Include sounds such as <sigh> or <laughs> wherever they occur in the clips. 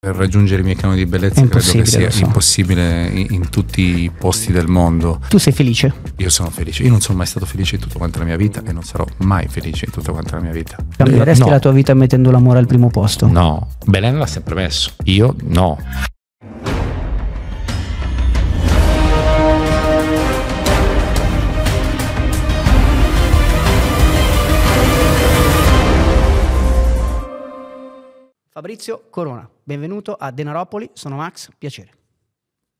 Per raggiungere i miei canoni di bellezza credo che sia so. impossibile in, in, tutti i posti del mondo. Tu sei felice? Io sono felice. Io non sono mai stato felice in tutta quanta la mia vita e non sarò mai felice in tutta quanta la mia vita. Cambieresti eh, no. la tua vita mettendo l'amore al primo posto? No. Belen l'ha sempre messo. Io no. Fabrizio Corona, benvenuto a Denaropoli, sono Max, piacere.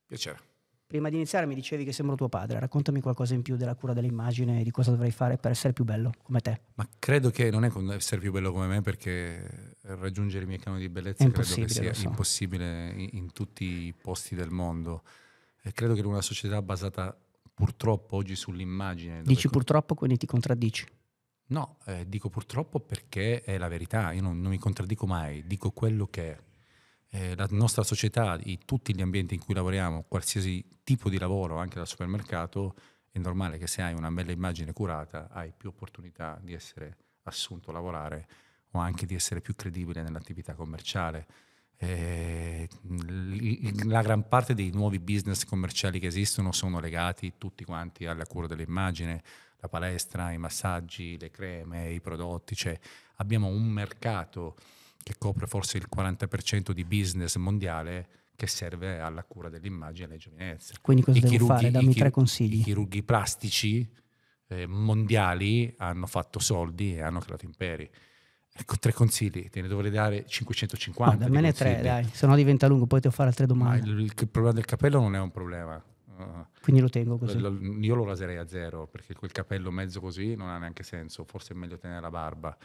Piacere. Prima di iniziare mi dicevi che sembro tuo padre, raccontami qualcosa in più della cura dell'immagine e di cosa dovrei fare per essere più bello come te. Ma credo che non è essere più bello come me perché raggiungere i miei canoni di bellezza credo che sia so. impossibile in, tutti i posti del mondo. E credo che in una società basata purtroppo oggi sull'immagine... Dici purtroppo quindi ti contraddici. No, eh, dico purtroppo perché è la verità, io non, non mi contraddico mai, dico quello che è. Eh, la nostra società, i, tutti gli ambienti in cui lavoriamo, qualsiasi tipo di lavoro, anche dal supermercato, è normale che se hai una bella immagine curata hai più opportunità di essere assunto a lavorare o anche di essere più credibile nell'attività commerciale. Eh, la gran parte dei nuovi business commerciali che esistono sono legati tutti quanti alla cura dell'immagine, la palestra, i massaggi, le creme, i prodotti, cioè abbiamo un mercato che copre forse il 40% di business mondiale che serve alla cura dell'immagine e alle giovinezze. Quindi cosa I devo fare? Dammi tre consigli. I chirurghi plastici eh, mondiali hanno fatto soldi e hanno creato imperi. Ecco, tre consigli, te ne dovrei dare 550. Almeno tre, dai, se no diventa lungo, poi ti ho fare altre domande. Il, il, il, problema del capello non è un problema. Eh, Quindi lo tengo così. io lo raserei a zero perché quel capello mezzo così non ha neanche senso, forse è meglio tenere la barba.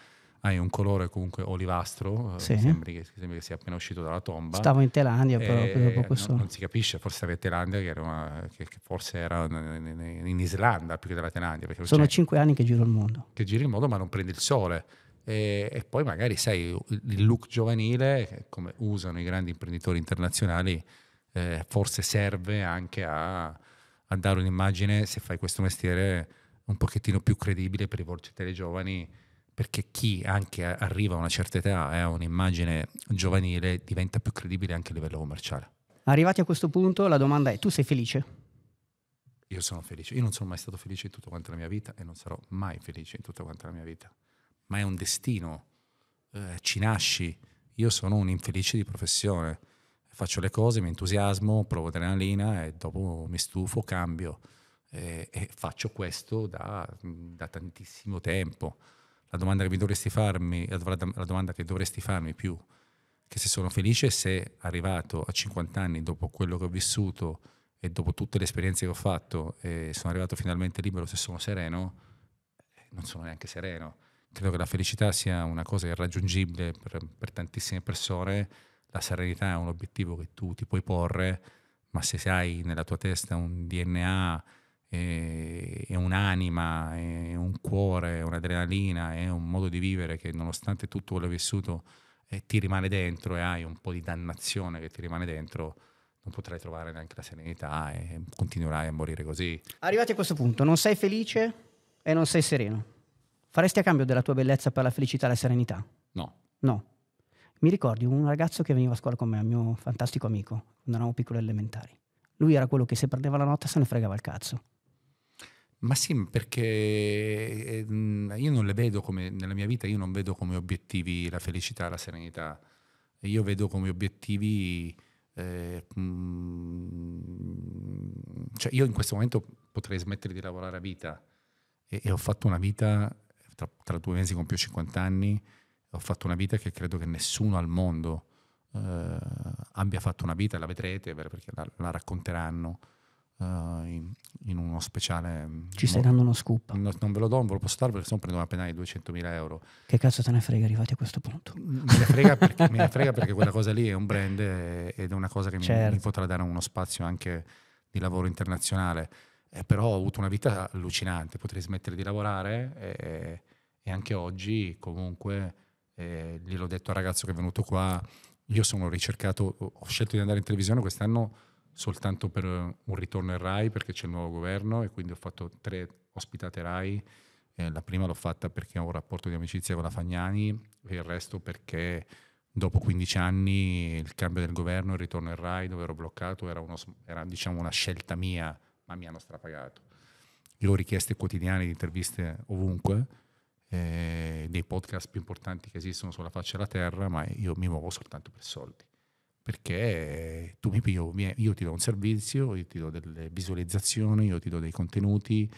Hai un colore comunque olivastro, eh, sì. sembri, che, sembri, che, sia appena uscito dalla tomba. Stavo in Thailandia, però eh, questo... non, non, si capisce, forse era Thailandia, che, che, che forse era in, Islanda più che della Thailandia. Sono cinque anni che giro il mondo. Che giri il mondo, ma non prendi il sole. E, e, poi magari sai il look giovanile come usano i grandi imprenditori internazionali eh, forse serve anche a, a, dare un'immagine, se fai questo mestiere, un pochettino più credibile per rivolgerti ai giovani, perché chi anche arriva a una certa età e eh, ha un'immagine giovanile diventa più credibile anche a livello commerciale. Arrivati a questo punto, la domanda è: tu sei felice? Io sono felice, io non sono mai stato felice in tutta quanta la mia vita e non sarò mai felice in tutta quanta la mia vita, ma è un destino, eh, ci nasci, io sono un infelice di professione, faccio le cose, mi entusiasmo, provo adrenalina e dopo mi stufo, cambio. E, e faccio questo da, da, tantissimo tempo. La domanda che dovresti farmi, la domanda che dovresti farmi più, che se sono felice se arrivato a 50 anni dopo quello che ho vissuto e dopo tutte le esperienze che ho fatto e sono arrivato finalmente libero, se sono sereno, eh, non sono neanche sereno. Credo che la felicità sia una cosa irraggiungibile per, per tantissime persone la serenità è un obiettivo che tu ti puoi porre, ma se hai nella tua testa un DNA e, eh, e un'anima, e un cuore, un'adrenalina e un modo di vivere che nonostante tutto quello che hai vissuto eh, ti rimane dentro e hai un po' di dannazione che ti rimane dentro, non potrai trovare neanche la serenità e continuerai a morire così. Arrivati a questo punto, non sei felice e non sei sereno. Faresti a cambio della tua bellezza per la felicità e la serenità? No. No. Mi ricordi un ragazzo che veniva a scuola con me, un mio fantastico amico, quando eravamo piccoli elementari. Lui era quello che se perdeva la notte se ne fregava il cazzo. Ma sì, perché ehm, io non le vedo come, nella mia vita io non vedo come obiettivi la felicità, la serenità. Io vedo come obiettivi, eh, mm, cioè io in questo momento potrei smettere di lavorare a vita e, e ho fatto una vita tra, tra due mesi compio 50 anni ho fatto una vita che credo che nessuno al mondo eh, abbia fatto una vita, la vedrete perché la, la racconteranno eh, in, in, uno speciale. Mm, Ci stai dando uno scoop. No, non ve lo do, non ve lo posso dare perché sono prendo una penale di 200.000 euro. Che cazzo te ne frega arrivati a questo punto? Me ne frega perché, me ne frega <laughs> perché quella cosa lì è un brand ed è una cosa che certo. mi, mi certo. potrà dare uno spazio anche di lavoro internazionale. Eh, però ho avuto una vita allucinante, potrei smettere di lavorare e, eh, e anche oggi comunque eh, gliel'ho detto al ragazzo che è venuto qua, io sono ricercato, ho scelto di andare in televisione quest'anno soltanto per un ritorno in RAI perché c'è il nuovo governo e quindi ho fatto tre ospitate RAI. Eh, la prima l'ho fatta perché ho un rapporto di amicizia con la Fagnani e il resto perché dopo 15 anni il cambio del governo, il ritorno in RAI dove ero bloccato era, uno, era diciamo una scelta mia, ma mi hanno strapagato. Io ho richieste quotidiane di interviste ovunque eh, dei podcast più importanti che esistono sulla faccia della terra, ma io mi muovo soltanto per soldi. Perché tu mi pigli, io ti do un servizio, io ti do delle visualizzazioni, io ti do dei contenuti,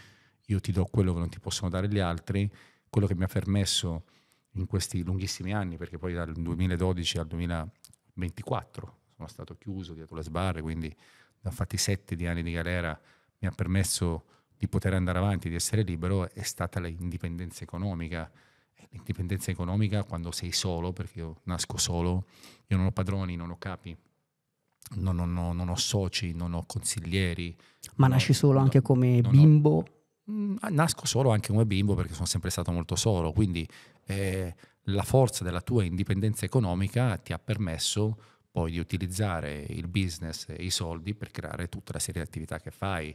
io ti do quello che non ti possono dare gli altri, quello che mi ha permesso in questi lunghissimi anni, perché poi dal 2012 al 2024 sono stato chiuso dietro le sbarre, quindi da fatti sette di anni di galera mi ha permesso di poter andare avanti, di essere libero, è stata l'indipendenza economica. L'indipendenza economica quando sei solo, perché io nasco solo, io non ho padroni, non ho capi, non, non, non, non ho soci, non ho consiglieri. Ma nasci solo anche come bimbo? Ho, mm, nasco solo anche come bimbo perché sono sempre stato molto solo, quindi eh, la forza della tua indipendenza economica ti ha permesso poi di utilizzare il business e i soldi per creare tutta la serie di attività che fai.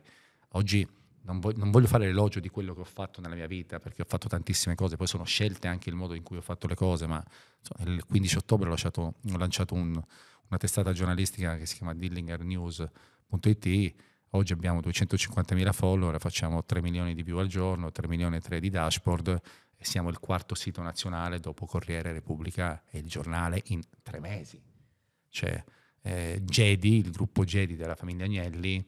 Oggi non, voglio, non voglio fare l'elogio di quello che ho fatto nella mia vita, perché ho fatto tantissime cose, poi sono scelte anche il modo in cui ho fatto le cose, ma insomma, il 15 ottobre ho, lasciato, ho lanciato un, una testata giornalistica che si chiama dillingernews.it, oggi abbiamo 250.000 follower, facciamo 3 milioni di più al giorno, 3 milioni e 3 di dashboard, e siamo il quarto sito nazionale dopo Corriere, Repubblica e il giornale in tre mesi. Cioè, eh, Jedi, il gruppo Jedi della famiglia Agnelli,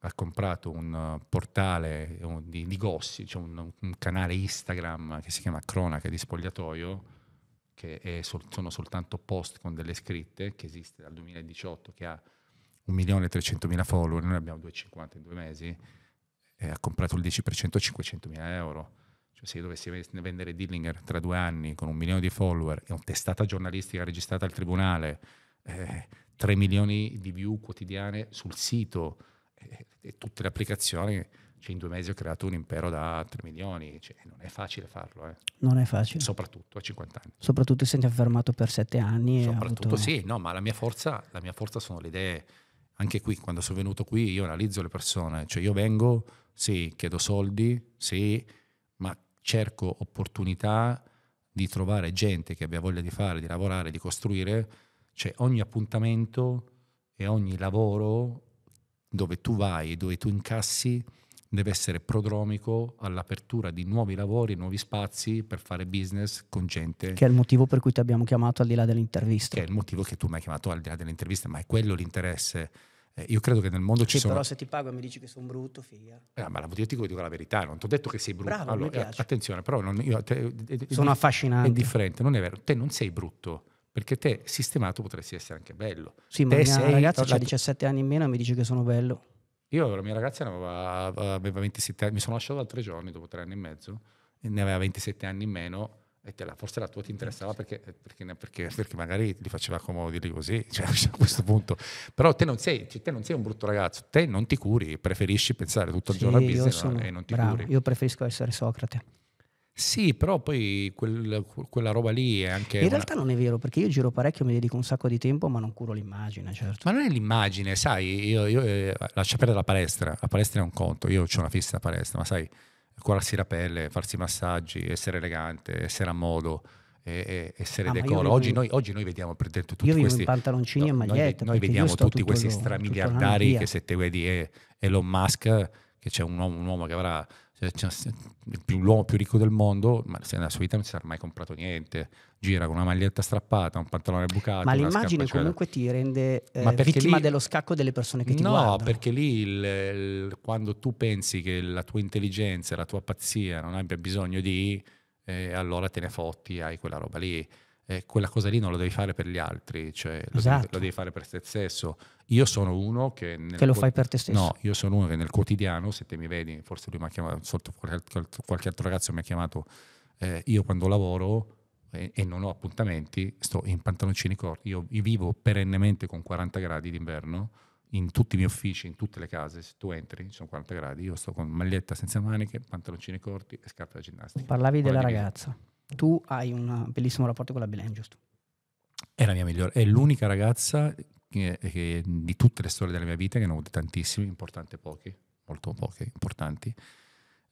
ha comprato un eh, portale eh, di, di gossip, cioè un, un, canale Instagram che si chiama Cronaca di Spogliatoio, che sol, sono soltanto post con delle scritte, che esiste dal 2018, che ha 1.300.000 follower, noi abbiamo 2,50 in due mesi, e ha comprato il 10% a 500.000 euro. Cioè se io dovessi vendere Dillinger tra due anni con un milione di follower e un testata giornalistica registrata al tribunale, eh, 3 milioni di view quotidiane sul sito, <laughs> e, tutte le applicazioni cioè in due mesi ho creato un impero da 3 milioni, cioè non è facile farlo. Eh. Non è facile. Soprattutto a 50 anni. Soprattutto se essendo affermato per 7 anni. Soprattutto avuto... sì, no, ma la mia, forza, la mia forza sono le idee. Anche qui, quando sono venuto qui, io analizzo le persone, cioè io vengo, sì, chiedo soldi, sì, ma cerco opportunità di trovare gente che abbia voglia di fare, di lavorare, di costruire, cioè ogni appuntamento e ogni lavoro dove tu vai dove tu incassi deve essere prodromico all'apertura di nuovi lavori, nuovi spazi per fare business con gente. Che è il motivo per cui ti abbiamo chiamato al di là dell'intervista. Che è il motivo che tu mi hai chiamato al di là dell'intervista, ma è quello l'interesse. Eh, io credo che nel mondo sì, ci sono... Però se ti pago e mi dici che sono brutto, figa. Eh, ma la, io ti dico la verità, non ti ho detto che sei brutto. Bravo, allora, attenzione, però non, io, te, eh, sono è, affascinato. È differente, non è vero. Te non sei brutto perché te sistemato potresti essere anche bello. Sì, ma te mia sei... ragazza ha 17 anni in meno e mi dice che sono bello. Io la mia ragazza aveva, aveva 27 anni, mi sono lasciato da tre giorni dopo tre anni e mezzo, e ne aveva 27 anni in meno e la, forse la tua ti interessava perché, perché, perché, perché magari li faceva comodi lì così, <laughs> cioè, a questo punto. Però te non, sei, cioè, te non, sei, un brutto ragazzo, te non ti curi, preferisci pensare tutto il sì, giorno a business e non ti bravo, curi. Io preferisco essere Socrate. Sì, però poi quel, quella roba lì è anche... In una... realtà non è vero, perché io giro parecchio, mi dedico un sacco di tempo, ma non curo l'immagine, certo. Ma non è l'immagine, sai, io, io eh, lascia perdere la palestra, la palestra è un conto, io ho una fissa palestra, ma sai, curarsi la pelle, farsi massaggi, essere elegante, essere a modo, e, essere ah, decoro. Oggi, noi, oggi noi vediamo per detto tutti io questi... Io pantaloncini no, e magliette. Noi, noi vediamo tutti questi lo, stramiliardari che se te vedi è eh, Elon Musk, che c'è un uomo, un uomo che avrà cioè, cioè, più, l'uomo più ricco del mondo, ma se nella sua vita non si sarà mai comprato niente. Gira con una maglietta strappata, un pantalone bucato. Ma l'immagine scappa, comunque cioè... ti rende eh, vittima lì... dello scacco delle persone che ti no, guardano. No, perché lì il, il, quando tu pensi che la tua intelligenza, la tua pazzia non abbia bisogno di, eh, allora te ne fotti, hai quella roba lì eh, quella cosa lì non la devi fare per gli altri, cioè esatto. lo, devi, esatto. lo, devi, fare per te stesso. Io sono uno che... che lo fai per te stesso. No, io sono uno che nel quotidiano, se te mi vedi, forse lui mi ha chiamato, sotto qualche altro ragazzo mi ha chiamato, eh, io quando lavoro e, eh, e, non ho appuntamenti, sto in pantaloncini corti, io, vivo perennemente con 40 gradi d'inverno, in tutti i miei uffici, in tutte le case, se tu entri, sono 40 gradi, io sto con maglietta senza maniche, pantaloncini corti e scarpe da ginnastica. Parlavi Guarda della ragazza. Che tu hai un bellissimo rapporto con la Belen, giusto? È la mia migliore, è l'unica ragazza che, che, di tutte le storie della mia vita, che ne ho avute tantissimi, importanti pochi, molto pochi, importanti,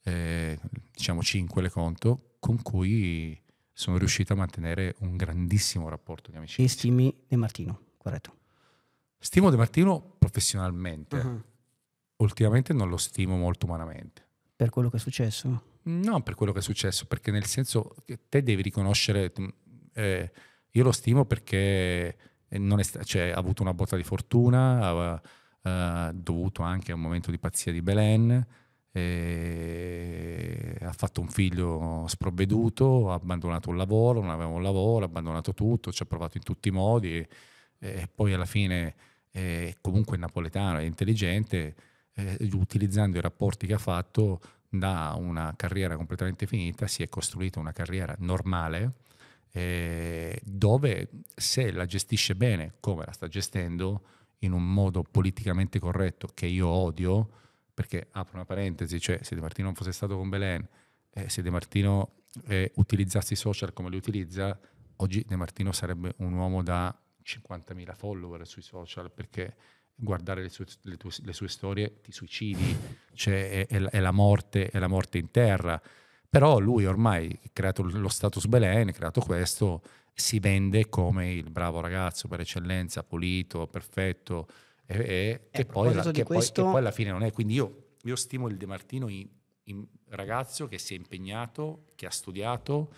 eh, diciamo cinque le conto, con cui sono riuscito a mantenere un grandissimo rapporto di amicizia. E stimi De Martino, corretto? Stimo De Martino professionalmente, uh-huh. ultimamente non lo stimo molto umanamente. Per quello che è successo? No, per quello che è successo, perché nel senso che te devi riconoscere, mm, eh, io lo stimo perché eh, è, cioè, ha avuto una botta di fortuna, ha, eh, dovuto anche a un momento di pazzia di Belen, eh, ha fatto un figlio sprovveduto, ha abbandonato un lavoro, non aveva un lavoro, ha abbandonato tutto, ci ha provato in tutti i modi e, e poi alla fine eh, comunque è napoletano, è intelligente, eh, utilizzando i rapporti che ha fatto da una carriera completamente finita si è costruita una carriera normale eh, dove se la gestisce bene come la sta gestendo in un modo politicamente corretto che io odio perché apro una parentesi cioè se De Martino non fosse stato con Belen eh, se De Martino eh, utilizzasse i social come li utilizza oggi De Martino sarebbe un uomo da 50.000 follower sui social perché guardare le sue, le tue, le sue storie ti suicidi, cioè è, è, è, la morte, è la morte in terra. Però lui ormai ha creato lo status Belen, ha creato questo, si vende come il bravo ragazzo per eccellenza, pulito, perfetto, e, e eh, che, poi, la, che, questo... poi, che, poi, alla fine non è. Quindi io, io stimo il De Martino in, in ragazzo che si è impegnato, che ha studiato,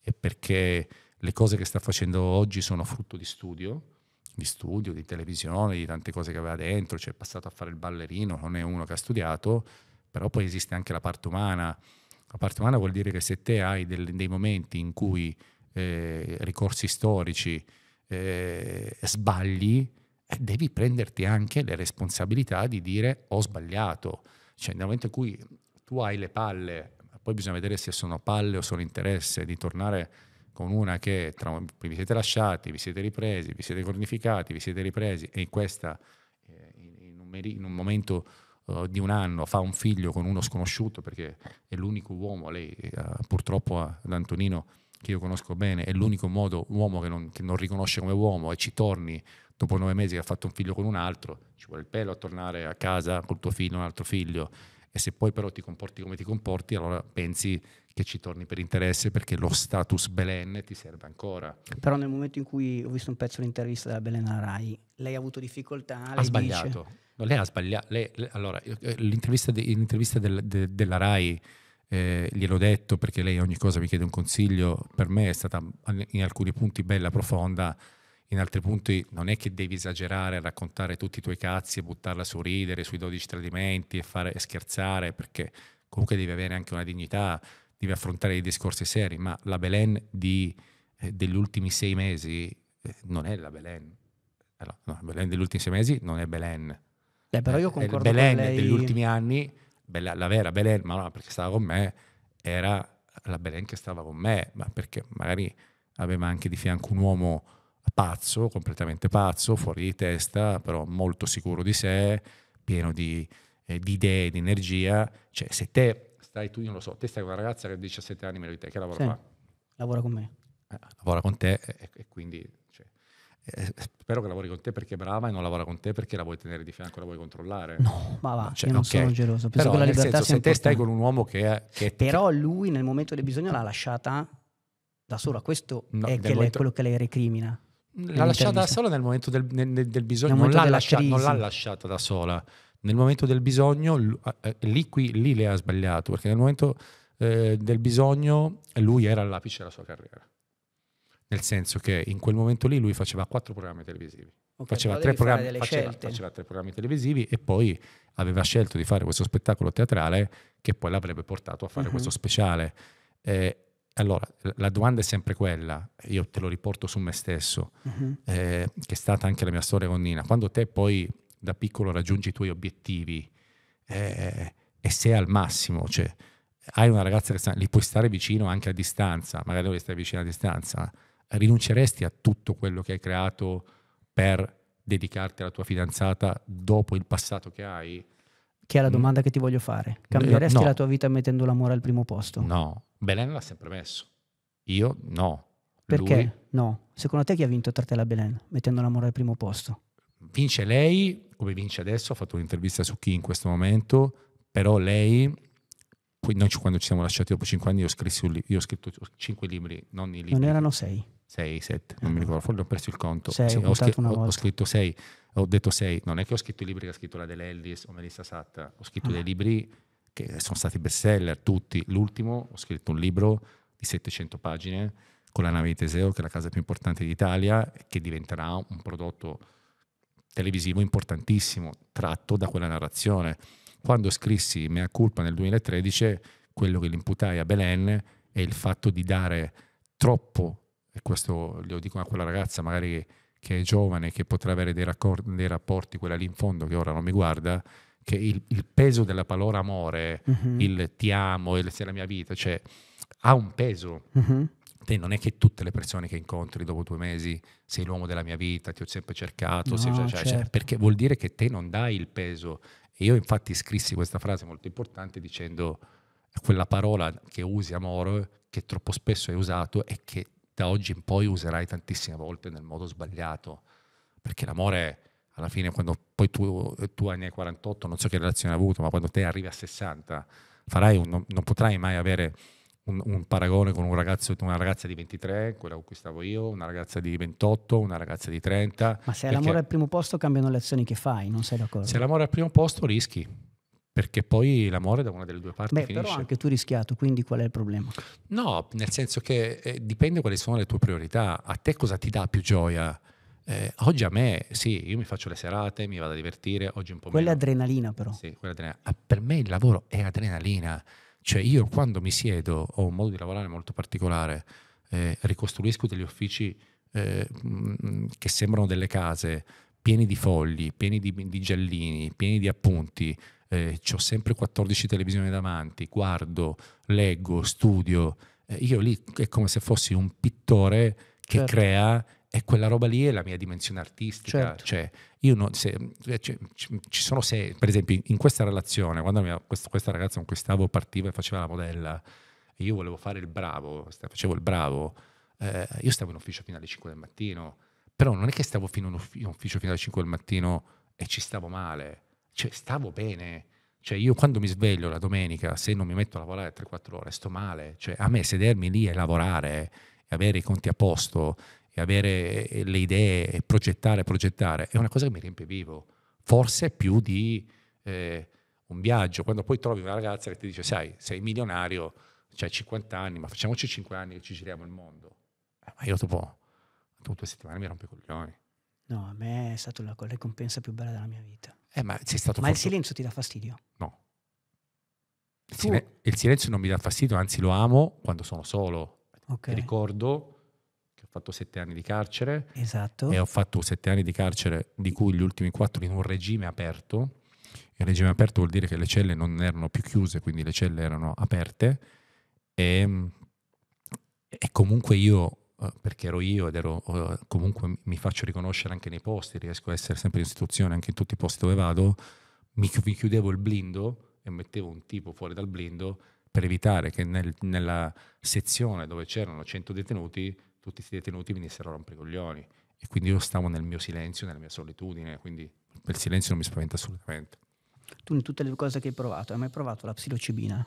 e perché le cose che sta facendo oggi sono frutto di studio, di studio, di televisione, di tante cose che aveva dentro, cioè è passato a fare il ballerino, non è uno che ha studiato, però poi esiste anche la parte umana. La parte umana vuol dire che se te hai del, dei momenti in cui eh, ricorsi storici eh, sbagli, eh, devi prenderti anche le responsabilità di dire ho sbagliato. Cioè nel momento in cui tu hai le palle, poi bisogna vedere se sono palle o sono interesse, di tornare con una che tra, vi siete lasciati, vi siete ripresi, vi siete cornificati, vi siete ripresi e eh, in questa, in, un in, un momento uh, di un anno, fa un figlio con uno sconosciuto perché è l'unico uomo, lei uh, purtroppo ad Antonino che io conosco bene, è l'unico modo uomo che non, che non, riconosce come uomo e ci torni dopo nove mesi che ha fatto un figlio con un altro, ci vuole il pelo a tornare a casa col tuo figlio, un altro figlio e se poi però ti comporti come ti comporti, allora pensi che ci torni per interesse perché lo status Belen ti serve ancora. Però nel momento in cui ho visto un pezzo dell'intervista della Belen alla Rai, lei ha avuto difficoltà, ha sbagliato. Dice... No, lei ha sbagliato. Lei, lei, allora, eh, eh, l'intervista, de, l'intervista del, de, della Rai, eh, gliel'ho detto perché lei ogni cosa mi chiede un consiglio, per me è stata in alcuni punti bella, profonda in altri punti non è che devi esagerare a raccontare tutti i tuoi cazzi e buttarla su ridere sui 12 tradimenti e, fare, e scherzare, perché comunque devi avere anche una dignità, devi affrontare dei discorsi seri, ma la Belen di, eh, degli ultimi sei mesi eh, non è la Belen. Allora, no, Belen degli ultimi sei mesi non è Belen. Eh, però io eh, concordo Belen lei... degli ultimi anni, bella, la vera Belen, ma no, perché stava con me, era la Belen che stava con me, ma perché magari aveva anche di fianco un uomo pazzo, completamente pazzo, fuori di testa, però molto sicuro di sé, pieno di, eh, di idee, di energia. Cioè, se te stai, tu non lo so, te stai con una ragazza che ha 17 anni meno di te, che lavora sì, qua? Lavora con me. Eh, lavora con te e, e quindi... Cioè, eh, spero che lavori con te perché è brava e non lavora con te perché la vuoi tenere di fianco, la vuoi controllare. No, ma va, cioè, io non okay. sono geloso. Penso però, che la libertà senso, se te stai con un uomo che è... Che però lui nel momento del bisogno l'ha lasciata da sola, questo no, è, che momento... è quello che lei recrimina. L'ha lasciata da sola nel momento del, nel, del bisogno, non l'ha, lascia, non l'ha, lasciata da sola. Nel momento del bisogno, eh, eh, lì, qui, lì le ha sbagliato, perché nel momento eh, del bisogno lui era all'apice della sua carriera. Nel senso che in quel momento lì lui faceva quattro programmi televisivi. Okay, faceva, tre programmi, faceva, faceva, tre programmi, televisivi e poi aveva scelto di fare questo spettacolo teatrale che poi l'avrebbe portato a fare uh-huh. questo speciale. Eh, allora, la domanda è sempre quella, io te lo riporto su me stesso, uh-huh. eh, che è stata anche la mia storia con Nina. Quando te poi da piccolo raggiungi i tuoi obiettivi eh, e sei al massimo, cioè hai una ragazza che sta, li puoi stare vicino anche a distanza, magari dovresti stare vicino a distanza, rinunceresti a tutto quello che hai creato per dedicarti alla tua fidanzata dopo il passato che hai? Che è la mm. domanda mm. che ti voglio fare. Cambieresti no. la tua vita mettendo l'amore al primo posto? No, Belen l'ha sempre messo. Io no. Perché? Lui... No. Secondo te chi ha vinto tra te la Belen mettendo l'amore al primo posto? Vince lei, come vince adesso, ha fatto un'intervista su chi in questo momento, però lei, noi quando ci siamo lasciati dopo cinque anni, io ho scritto, io ho scritto cinque libri, non i libri. Non erano sei. 6, 7, non mi mm. ricordo, forse ho perso il conto. Sei, sì, ho, scr- ho, ho, scritto 6, ho detto 6, non è che ho scritto i libri che ha scritto la Dell'Ellis o Melissa Satta, ho scritto ah. dei libri che sono stati best seller tutti. L'ultimo, ho scritto un libro di 700 pagine con la nave di Teseo, che è la casa più importante d'Italia, che diventerà un prodotto televisivo importantissimo, tratto da quella narrazione. Quando scrissi Mea Culpa nel 2013, quello che l'imputai a Belen è il fatto di dare troppo e questo lo dico a quella ragazza magari che, è giovane, che potrà avere dei, raccordi, dei, rapporti, quella lì in fondo che ora non mi guarda, che il, il peso della parola amore, uh-huh. il ti amo, il sei la mia vita, cioè ha un peso. Uh-huh. Te non è che tutte le persone che incontri dopo due mesi sei l'uomo della mia vita, ti ho sempre cercato, no, sei, cioè, certo. cioè, perché vuol dire che te non dai il peso. E io infatti scrissi questa frase molto importante dicendo quella parola che usi amore, che troppo spesso è usato e che da oggi in poi userai tantissime volte nel modo sbagliato, perché l'amore alla fine quando poi tu, tu ne hai 48, non so che relazione hai avuto, ma quando te arrivi a 60, un, non, non, potrai mai avere un, un paragone con un ragazzo, una ragazza di 23, quella con cui stavo io, una ragazza di 28, una ragazza di 30. Ma se l'amore è al primo posto cambiano le azioni che fai, non sei d'accordo? Se l'amore è al primo posto rischi, perché poi l'amore da una delle due parti Beh, finisce. però anche tu rischiato, quindi qual è il problema? No, nel senso che eh, dipende quali sono le tue priorità. A te cosa ti dà più gioia? Eh, oggi a me, sì, io mi faccio le serate, mi vado a divertire, oggi un po' quella meno. Quella adrenalina però. Sì, quella adrenalina. Ah, per me il lavoro è adrenalina. Cioè io quando mi siedo, ho un modo di lavorare molto particolare, eh, ricostruisco degli uffici eh, che sembrano delle case, pieni di fogli, pieni di, di giallini, pieni di appunti, eh, ho sempre 14 televisioni davanti, guardo, leggo, studio, eh, io lì è come se fossi un pittore che certo. crea e quella roba lì è la mia dimensione artistica. Certo. Cioè, io no, se, eh, cioè, ci sono se, per esempio, in questa relazione, quando mia, questa, questa ragazza con cui stavo partiva e faceva la modella, e io volevo fare il bravo, facevo il bravo, eh, io stavo in ufficio fino alle 5 del mattino, però non è che stavo fino in ufficio fino alle 5 del mattino e ci stavo male cioè, stavo bene. Cioè, io quando mi sveglio la domenica, se non mi metto a lavorare 3-4 ore, sto male. Cioè, a me sedermi lì e lavorare e avere i conti a posto e avere le idee e progettare, progettare, è una cosa che mi riempie vivo. Forse più di eh, un viaggio. Quando poi trovi una ragazza che ti dice, sai, sei milionario, c'hai 50 anni, ma facciamoci 5 anni che ci giriamo il mondo. Eh, ma io dopo le settimane mi rompo i coglioni. No, a me è stata la ricompensa più bella della mia vita. Eh, ma, ma il silenzio ti dà fastidio? No. Il, silen- il, silenzio non mi dà fastidio, anzi lo amo quando sono solo. Okay. Ricordo che ho fatto sette anni di carcere. Esatto. E ho fatto sette anni di carcere, di cui gli ultimi quattro in un regime aperto. Il regime aperto vuol dire che le celle non erano più chiuse, quindi le celle erano aperte. E, ehm, e comunque io eh, perché ero io ed ero eh, comunque mi faccio riconoscere anche nei posti, riesco a essere sempre in istituzione anche in tutti i posti dove vado, mi, chiudevo il blindo e mettevo un tipo fuori dal blindo per evitare che nel, nella sezione dove c'erano 100 detenuti, tutti questi detenuti venissero a rompere i coglioni e quindi io stavo nel mio silenzio, nella mia solitudine, quindi il silenzio non mi spaventa assolutamente. Tu in tutte le cose che hai provato, hai mai provato la psilocibina?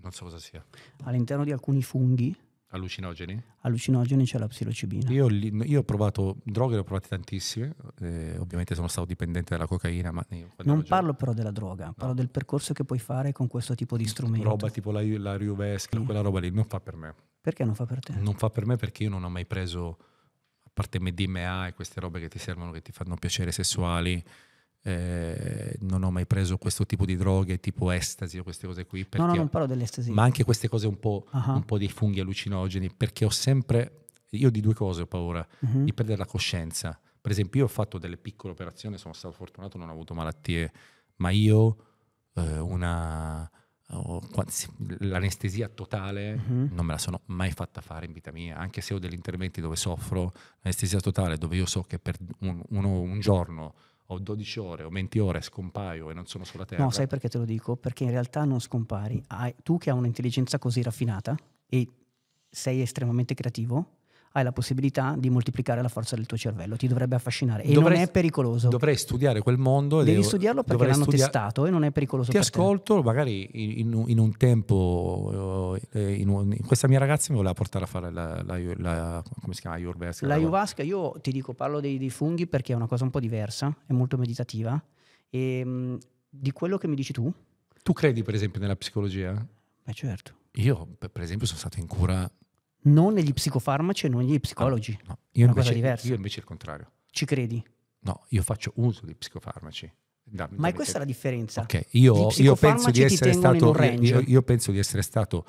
Non so cosa sia. All'interno di alcuni funghi Allucinogeni? Allucinogeni c'è la psilocibina. Io, io ho provato droghe, le ho provate tantissime, eh, ovviamente sono stato dipendente dalla cocaina. Ma non parlo già... però della droga, no. parlo del percorso che puoi fare con questo tipo di strumento. Roba tipo la, la Riuvesca, sì. quella roba lì, non fa per me. Perché non fa per te? Non fa per me perché io non ho mai preso, a parte MDMA e queste robe che ti servono, che ti fanno piacere sessuali, eh, non ho mai preso questo tipo di droghe, tipo estasi o queste cose qui. No, no, non parlo dell'estasi. Ma anche queste cose un po', uh-huh. un po', dei funghi allucinogeni, perché ho sempre, io di due cose ho paura, uh-huh. di perdere la coscienza. Per esempio, io ho fatto delle piccole operazioni, sono stato fortunato, non ho avuto malattie, ma io eh, una, oh, l'anestesia totale uh-huh. non me la sono mai fatta fare in vita mia, anche se ho degli interventi dove soffro, l'anestesia totale dove io so che per un, uno, un giorno o 12 ore o 20 ore scompaio e non sono sulla Terra. No, sai perché te lo dico? Perché in realtà non scompari. Hai, tu che hai un'intelligenza così raffinata e sei estremamente creativo, hai la possibilità di moltiplicare la forza del tuo cervello, ti dovrebbe affascinare e dovrei, non è pericoloso. Dovrei studiare quel mondo. Devi devo, studiarlo perché l'hanno studia- testato e non è pericoloso. Ti per ascolto, te. magari in, in, un tempo, eh, eh, in un, in questa mia ragazza mi voleva portare a fare la, la, la come si chiama, Ayurveda. L'Ayurveda, io ti dico, parlo dei, dei, funghi perché è una cosa un po' diversa, è molto meditativa e ehm, mh, di quello che mi dici tu. Tu credi per esempio nella psicologia? Beh certo. Io per esempio sono stato in cura non negli psicofarmaci e non negli psicologi. No, no. Io, invece, io, invece, il contrario. Ci credi? No, io faccio uso di psicofarmaci. No, Ma è questa la differenza. Okay. Io, io, penso di essere stato, io, io, penso di essere stato,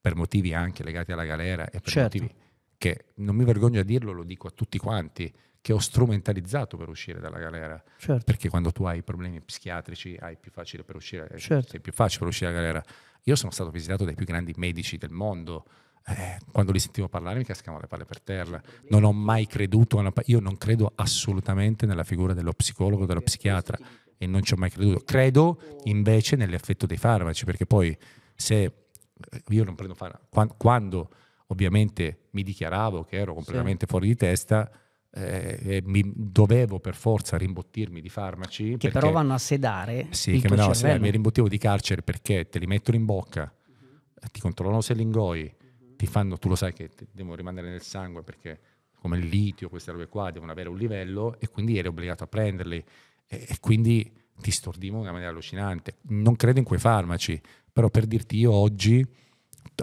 per motivi anche legati alla galera e per certo. motivi che, non mi vergogno a dirlo, lo dico a tutti quanti, che ho strumentalizzato per uscire dalla galera. Certo. Perché quando tu hai problemi psichiatrici hai più facile per uscire, eh, certo. sei più facile per uscire dalla galera. Io sono stato visitato dai più grandi medici del mondo, eh, quando li sentivo parlare mi cascavano le palle per terra. Non ho mai creduto, una, io non credo assolutamente nella figura dello psicologo, dello psichiatra e non ci ho mai creduto. Credo invece nell'effetto dei farmaci, perché poi se eh, io non prendo farmaci, quando, quando, ovviamente mi dichiaravo che ero completamente sì. fuori di testa, eh, mi dovevo per forza rimbottirmi di farmaci. Che perché, però vanno a sedare. Sì, che mi, no, sedare, mi rimbottivo di carcere perché te li mettono in bocca, ti controllano se li ingoi ti fanno, tu lo sai che devono rimanere nel sangue perché come il litio, queste robe qua devono avere un livello e quindi eri obbligato a prenderli e, e quindi ti stordiva in una maniera allucinante. Non credo in quei farmaci, però per dirti io oggi,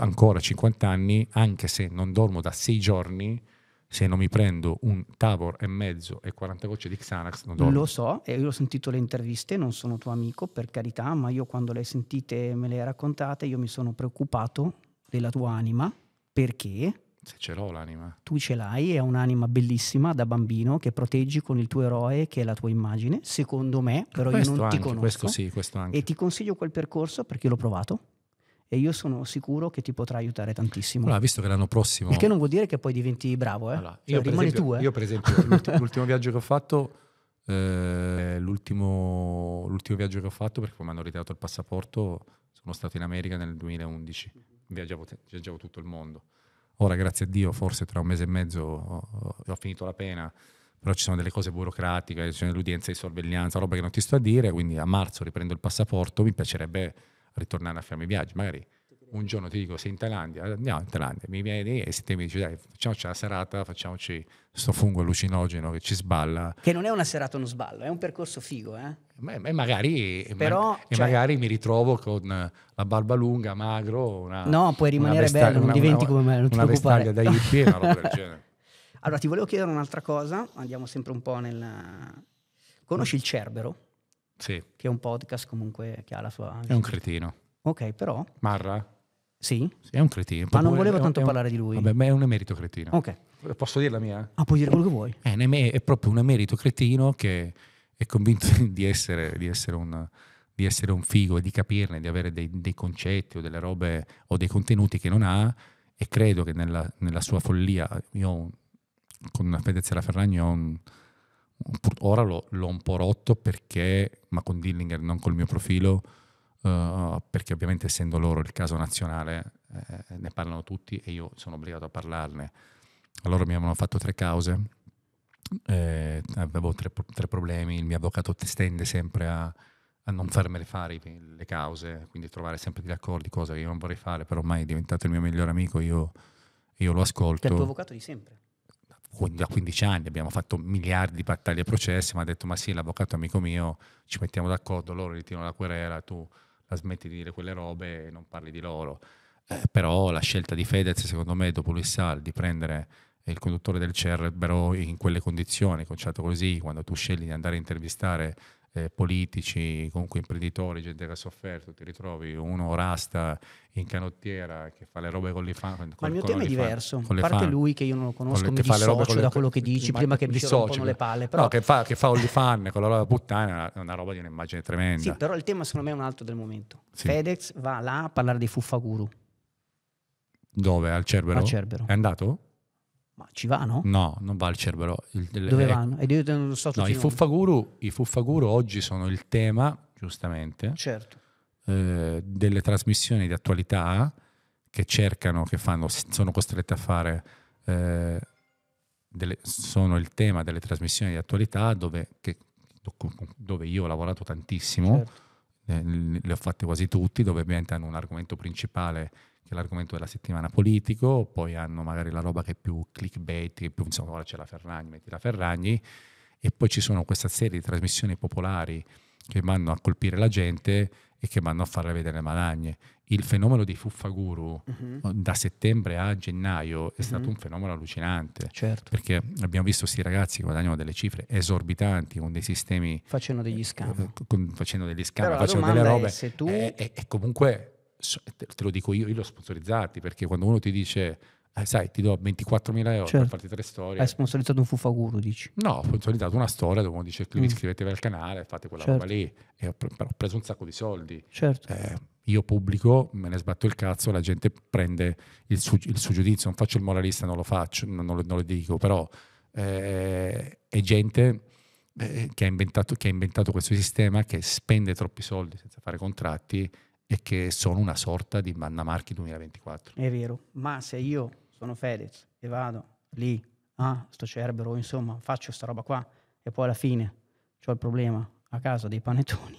ancora 50 anni, anche se non dormo da 6 giorni, se non mi prendo un Tavor e mezzo e 40 gocce di Xanax, non dormo. Lo so, e io ho sentito le interviste, non sono tuo amico per carità, ma io quando le hai sentite me le hai raccontate, io mi sono preoccupato della tua anima perché? Se ce l'ho l'anima. Tu ce l'hai, è un'anima bellissima da bambino che proteggi con il tuo eroe che è la tua immagine, secondo me, però questo io non anche, ti conosco. Questo sì, questo anche. E ti consiglio quel percorso perché l'ho provato e io sono sicuro che ti potrà aiutare tantissimo. Allora, visto che l'anno prossimo... Il che non vuol dire che poi diventi bravo, eh? Allora, cioè, io, cioè, per esempio, tu, eh? io per esempio, <laughs> l'ultimo viaggio che ho fatto... Eh, l'ultimo, l'ultimo viaggio che ho fatto perché poi mi hanno ritirato il passaporto sono stato in America nel 2011 viaggiavo, viaggiavo tutto il mondo. Ora, grazie a Dio, forse tra un mese e mezzo ho, ho finito la pena, però ci sono delle cose burocratiche, ci sono udienze di sorveglianza, roba che non ti sto a dire, quindi a marzo riprendo il passaporto, mi piacerebbe ritornare a farmi viaggi, magari un giorno ti dico sei in Thailandia, andiamo in Thailandia, mi vieni e se te mi dici dai facciamoci la serata, facciamoci questo fungo allucinogeno che ci sballa. Che non è una serata uno sballo, è un percorso figo. Eh? E, magari, Però, ma, cioè, magari, mi ritrovo con la barba lunga, magro, una, No, puoi rimanere vesta- bello, non diventi una, come me, non ti preoccupare. da hippie, una roba del <laughs> genere. Allora ti volevo chiedere un'altra cosa, andiamo sempre un po' nel... Conosci il Cerbero? Sì. Che è un podcast comunque che ha la sua... È un cretino. Ok, però... Marra? Sì? sì è un cretino. Ma non volevo tanto un, parlare di lui. Vabbè, ma è un emerito cretino. Ok. Posso dire la mia? Ah, puoi dire quello che vuoi. È, è proprio un emerito cretino che è convinto <laughs> di essere, di essere un di essere un figo e di capirne, di avere dei, dei, concetti o delle robe o dei contenuti che non ha e credo che nella, nella sua follia, io con Fedez e la Ferragni ho un, un, ora l'ho, l'ho, un po' rotto perché, ma con Dillinger non col mio profilo, eh, perché ovviamente essendo loro il caso nazionale eh, ne parlano tutti e io sono obbligato a parlarne. Allora mi avevano fatto tre cause, eh, avevo tre, tre, problemi, il mio avvocato tende sempre a, a non farmele fare le cause, quindi trovare sempre degli accordi, cosa che io non vorrei fare, però ormai è diventato il mio migliore amico, io, io lo ascolto. Che è cioè, il tuo avvocato di sempre? da 15 anni abbiamo fatto miliardi di battaglie e processi, mi ha detto ma sì, l'avvocato è amico mio, ci mettiamo d'accordo, loro ritirano la querela, tu la smetti di dire quelle robe e non parli di loro. Eh, però la scelta di Fedez, secondo me, dopo Luis Sal, di prendere eh, il conduttore del Cerbero in quelle condizioni, conciato così, quando tu scegli di andare a intervistare eh, politici, comunque imprenditori, gente che ha sofferto, ti ritrovi uno rasta in canottiera che fa le robe con le fan. Con, ma il mio tema è diverso, a parte fan, lui che io non lo conosco, mi dissocio le, da quello che dici ma, prima che mi rompano le palle. Però... No, che fa, che fa fan con la roba puttana è una, roba di un'immagine tremenda. Sì, però il tema secondo me è un altro del momento. Sì. Fedez va là a parlare di Fuffaguru. Dove? Al Cerbero? Al Cerbero. È andato? Ma ci vanno? No, non va al cervello. Il, il, Dove ecco. vanno? Ed io non so no, i fuffaguru, i fuffaguru oggi sono il tema, giustamente, certo. eh, delle trasmissioni di attualità che cercano, che fanno, sono costrette a fare, eh, delle, sono il tema delle trasmissioni di attualità dove, che, dove io ho lavorato tantissimo, certo. eh, le ho fatte quasi tutti, dove ovviamente hanno un argomento principale che l'argomento della settimana politico, poi hanno magari la roba che è più clickbait, che più insomma ora c'è la Ferragni, metti la Ferragni, e poi ci sono questa serie di trasmissioni popolari che vanno a colpire la gente e che vanno a farle vedere le malagne. Il fenomeno dei fuffaguru uh-huh. da settembre a gennaio è uh-huh. stato mhm. un fenomeno allucinante. Certo. Perché abbiamo visto questi ragazzi che guadagnano delle cifre esorbitanti con dei sistemi. Facendo degli eh, scambi. facendo degli scambi, facendo delle robe. È, eh, eh, comunque te lo dico io, io li sponsorizzati perché quando uno ti dice eh, sai, ti do 24 mila euro certo. per farti tre storie. Hai sponsorizzato un fufaguru, dici? No, ho sponsorizzato una storia dove uno dice mm. iscrivetevi al canale, fate quella certo. roba lì. E ho, preso un sacco di soldi. Certo. Eh, io pubblico, me ne sbatto il cazzo, la gente prende il suo, il suo giudizio. Non faccio il moralista, non lo faccio, non, non, lo, non lo, dico, però eh, è gente eh, che ha, che ha inventato questo sistema che spende troppi soldi senza fare contratti e che sono una sorta di Manna Marchi 2024. È vero, ma se io sono Fedez e vado lì, ah, sto cerbero, insomma, faccio sta roba qua e poi alla fine ho il problema a casa dei panettoni.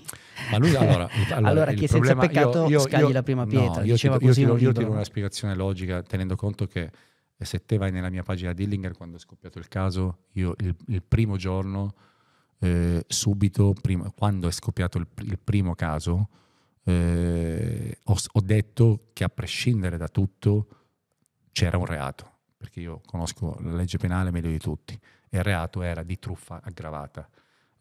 Ma lui allora, allora, <laughs> allora chi senza peccato io, io, scagli io, la prima pietra. No, io, ti, così io, tiro, un tiro una spiegazione logica tenendo conto che eh, se te vai nella mia pagina Dillinger quando è scoppiato il caso, io il, il primo giorno, eh, subito, prima, quando è scoppiato il, il primo caso, eh, ho, ho, detto che a prescindere da tutto c'era un reato, perché io conosco la legge penale meglio di tutti, e il reato era di truffa aggravata.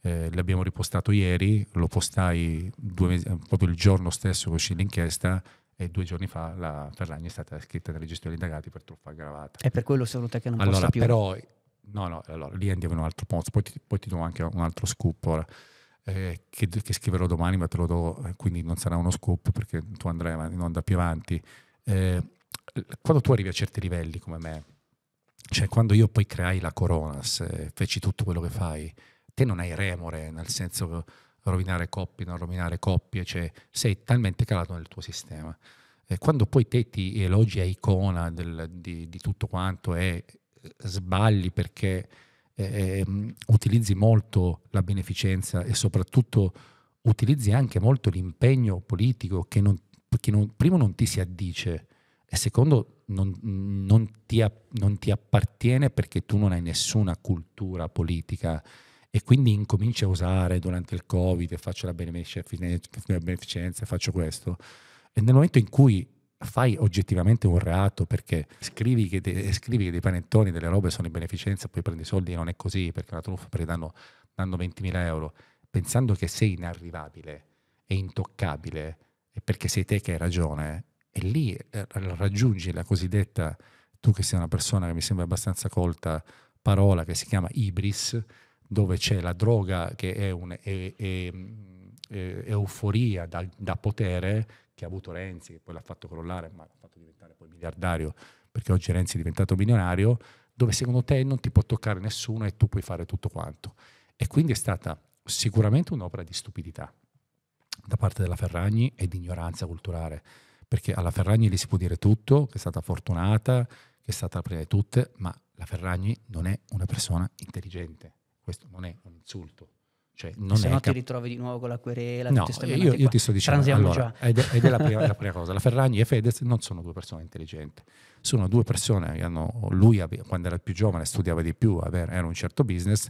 Eh, l'abbiamo ripostato ieri, lo postai mesi, proprio il giorno stesso che uscì l'inchiesta, e due giorni fa la Ferragni è stata scritta nel registro degli indagati per truffa aggravata. E per quello secondo te che non allora, possa più? Però, no, no, allora, lì andiamo in un altro punto, poi ti, poi ti do anche un altro scoop. Ora eh, che, che, scriverò domani, ma te lo do, eh, quindi non sarà uno scoop perché tu andrai avanti, non andrai più avanti. Eh, quando tu arrivi a certi livelli come me, cioè quando io poi creai la Coronas, eh, feci tutto quello che fai, te non hai remore, nel senso rovinare coppie, non rovinare coppie, cioè sei talmente calato nel tuo sistema. Eh, quando poi te ti elogi a icona del, di, di, tutto quanto e sbagli perché eh, utilizzi molto la beneficenza e soprattutto utilizzi anche molto l'impegno politico che, non, che non, primo non ti si addice e secondo non, non, ti, non ti appartiene perché tu non hai nessuna cultura politica e quindi incominci a usare durante il Covid, faccio la beneficenza, faccio questo. E nel momento in cui fai oggettivamente un reato perché scrivi che, te, scrivi che dei panettoni, delle robe sono in beneficenza, poi prendi i soldi e non è così perché è una truffa, perché danno, danno 20.000 euro, pensando che sei inarrivabile e intoccabile e perché sei te che hai ragione, e lì eh, raggiungi la cosiddetta, tu che sei una persona che mi sembra abbastanza colta, parola che si chiama ibris, dove c'è la droga che è, un, è, è eh, euforia da, da, potere che ha avuto Renzi, che poi l'ha fatto crollare, ma l'ha fatto diventare poi miliardario, perché oggi Renzi è diventato milionario, dove secondo te non ti può toccare nessuno e tu puoi fare tutto quanto. E quindi è stata sicuramente un'opera di stupidità da parte della Ferragni e di ignoranza culturale, perché alla Ferragni gli si può dire tutto, che è stata fortunata, che è stata la prima di tutte, ma la Ferragni non è una persona intelligente, questo non è un insulto, cioè, non se no cap- ti ritrovi di nuovo con la querela. No, io, io ti sto dicendo, allora, ed, è, ed è la, prima, la prima, <laughs> cosa, la Ferragni e Fedez non sono due persone intelligenti, sono due persone che hanno, lui quando era più giovane studiava di più, era un certo business,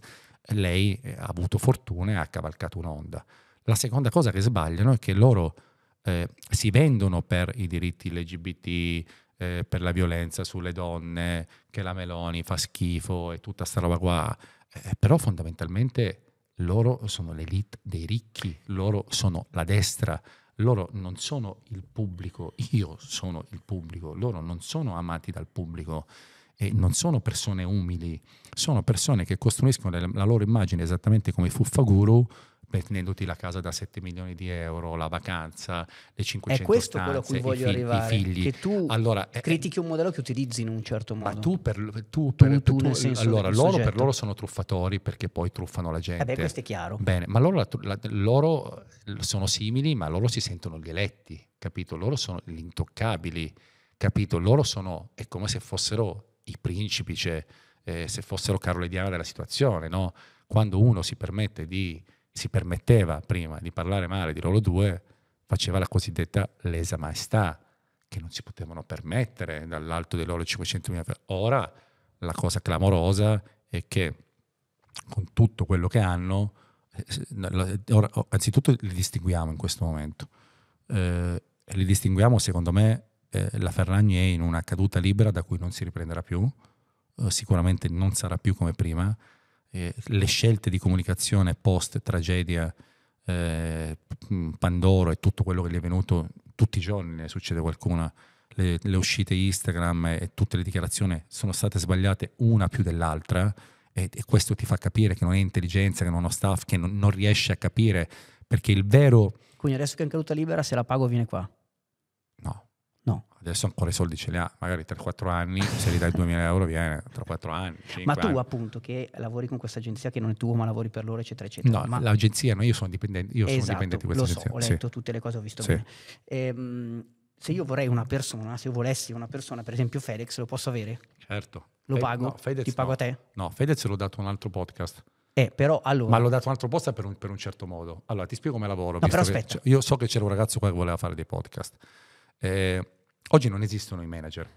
lei eh, ha avuto fortuna e ha cavalcato un'onda. La seconda cosa che sbagliano è che loro eh, si vendono per i diritti LGBT, eh, per la violenza sulle donne, che la Meloni fa schifo e tutta sta roba qua, eh, però fondamentalmente loro sono l'elite dei ricchi, loro sono la destra, loro non sono il pubblico, io sono il pubblico, loro non sono amati dal pubblico e non sono persone umili, sono persone che costruiscono la loro immagine esattamente come i fuffaguru tenendoti la casa da 7 milioni di euro, la vacanza, le 500 È questo stanze, quello a cui voglio i arrivare, figli. che tu allora, eh, critichi eh, un modello che utilizzi in un certo modo. Ma tu per, tu, tu, per, tu, tu allora, loro soggetto. per loro sono truffatori perché poi truffano la gente. Eh beh, questo è chiaro. Bene, ma loro, la, la, loro eh, sono simili, ma loro si sentono gli eletti, capito? Loro sono gli intoccabili, capito? Loro sono, è come se fossero i principi, cioè, eh, se fossero Carlo e Diana della situazione, no? Quando uno si permette di si permetteva prima di parlare male di loro due, faceva la cosiddetta lesa maestà, che non si potevano permettere dall'alto dei loro 500.000. Ora la cosa clamorosa è che con tutto quello che hanno, eh, ora, anzitutto li distinguiamo in questo momento, eh, li distinguiamo secondo me eh, la Ferragni è in una caduta libera da cui non si riprenderà più, eh, sicuramente non sarà più come prima, eh, le scelte di comunicazione post tragedia eh, Pandoro e tutto quello che gli è venuto tutti i giorni ne succede qualcuna le, le uscite Instagram e, e tutte le dichiarazioni sono state sbagliate una più dell'altra e, e, questo ti fa capire che non è intelligenza che non ho staff che non, non riesce a capire perché il vero quindi adesso che è in caduta libera se la pago viene qua no No. Adesso ancora i soldi ce li ha, magari tra 4 anni, se li dai 2000 euro viene tra 4 anni. Ma tu anni. appunto che lavori con questa agenzia che non è tua ma lavori per loro eccetera eccetera. No, ma... l'agenzia no, io sono dipendente, io esatto, sono dipendente di questa agenzia. So, ho letto sì. tutte le cose, ho visto sì. bene. Ehm, se io vorrei una persona, se io volessi una persona, per esempio Fedex, lo posso avere? Certo. Lo Fe- pago? No, Fedez, Ti pago no. a te? No, Fedex l'ho dato a un altro podcast. Eh, però, allora... Ma l'ho dato un altro posto per un, per un, certo modo. Allora, ti spiego come lavoro. No, però aspetta. Cioè, io so che c'era un ragazzo qua che voleva fare dei podcast. Eh, Oggi non esistono i manager.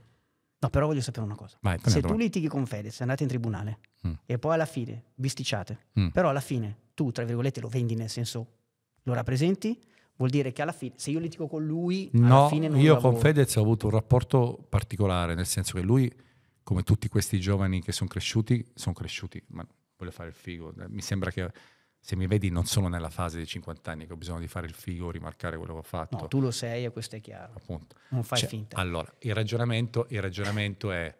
No, però voglio sapere una cosa. Vai, Se tu litighi con Fedez, andate in tribunale mm. e poi alla fine bisticciate, mm. però alla fine tu, tra virgolette, lo vendi nel senso lo rappresenti, vuol dire che alla fine, se io litigo con lui, no, alla fine non io con Fedez ho avuto un rapporto particolare, nel senso che lui, come tutti questi giovani che sono cresciuti, sono cresciuti, ma voglio fare il figo, eh, mi sembra che se mi vedi non sono nella fase dei 50 anni che ho bisogno di fare il figo, rimarcare quello che ho fatto. No, tu lo sei e questo è chiaro. Appunto. Non fai cioè, finta. Allora, il ragionamento, il ragionamento è,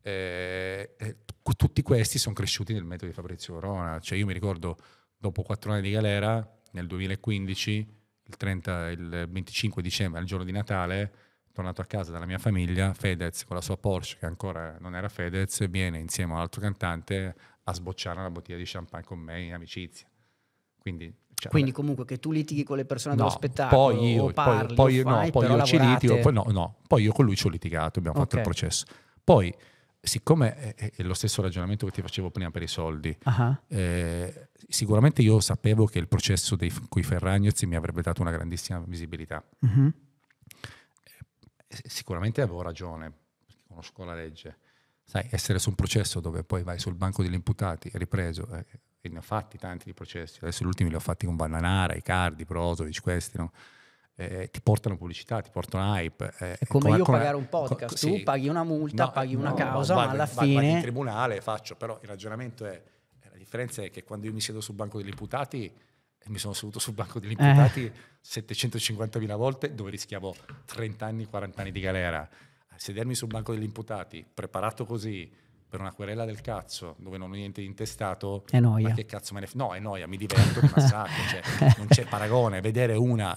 eh, eh, tutti questi sono cresciuti nel metodo di Fabrizio Corona, cioè io mi ricordo dopo quattro anni di galera, nel 2015, il, 30, il 25 dicembre, il giorno di Natale, tornato a casa dalla mia famiglia, Fedez con la sua Porsche, che ancora non era Fedez, viene insieme all'altro cantante a sbocciare una bottiglia di champagne con me in amicizia. Quindi, cioè, Quindi comunque che tu litighi con le persone no, dello spettacolo, poi io, parli, poi, poi, fai, no, poi io ci litigo, poi no, no, poi io con lui ci ho litigato, abbiamo okay. fatto il processo. Poi, siccome è, è, lo stesso ragionamento che ti facevo prima per i soldi, uh-huh. eh, sicuramente io sapevo che il processo dei, i Ferragnez mi avrebbe dato una grandissima visibilità. Uh-huh. Eh, sicuramente avevo ragione, conosco la legge. Sai, essere su un processo dove poi vai sul banco degli imputati, ripreso, eh, e ne ho fatti tanti di processi, adesso gli ultimi li ho fatti con Vallanara, Icardi, Brozovic, questi, no? Eh, ti portano pubblicità, ti portano hype. Eh, è come, come io come, pagare un podcast, co- tu paghi una multa, no, eh, paghi una no, causa, vado, ma alla vado, fine... Vado in tribunale, faccio, però il ragionamento è, la differenza è che quando io mi siedo sul banco degli imputati, e mi sono seduto sul banco degli eh. imputati eh. 750.000 volte, dove rischiavo 30 anni, 40 anni di galera. Sedermi sul banco degli imputati, preparato così, per una querela del cazzo dove non ho niente di intestato, è noia. ma che cazzo me ne f- No, è noia, mi diverto un sacco, cioè, non c'è paragone. Vedere una,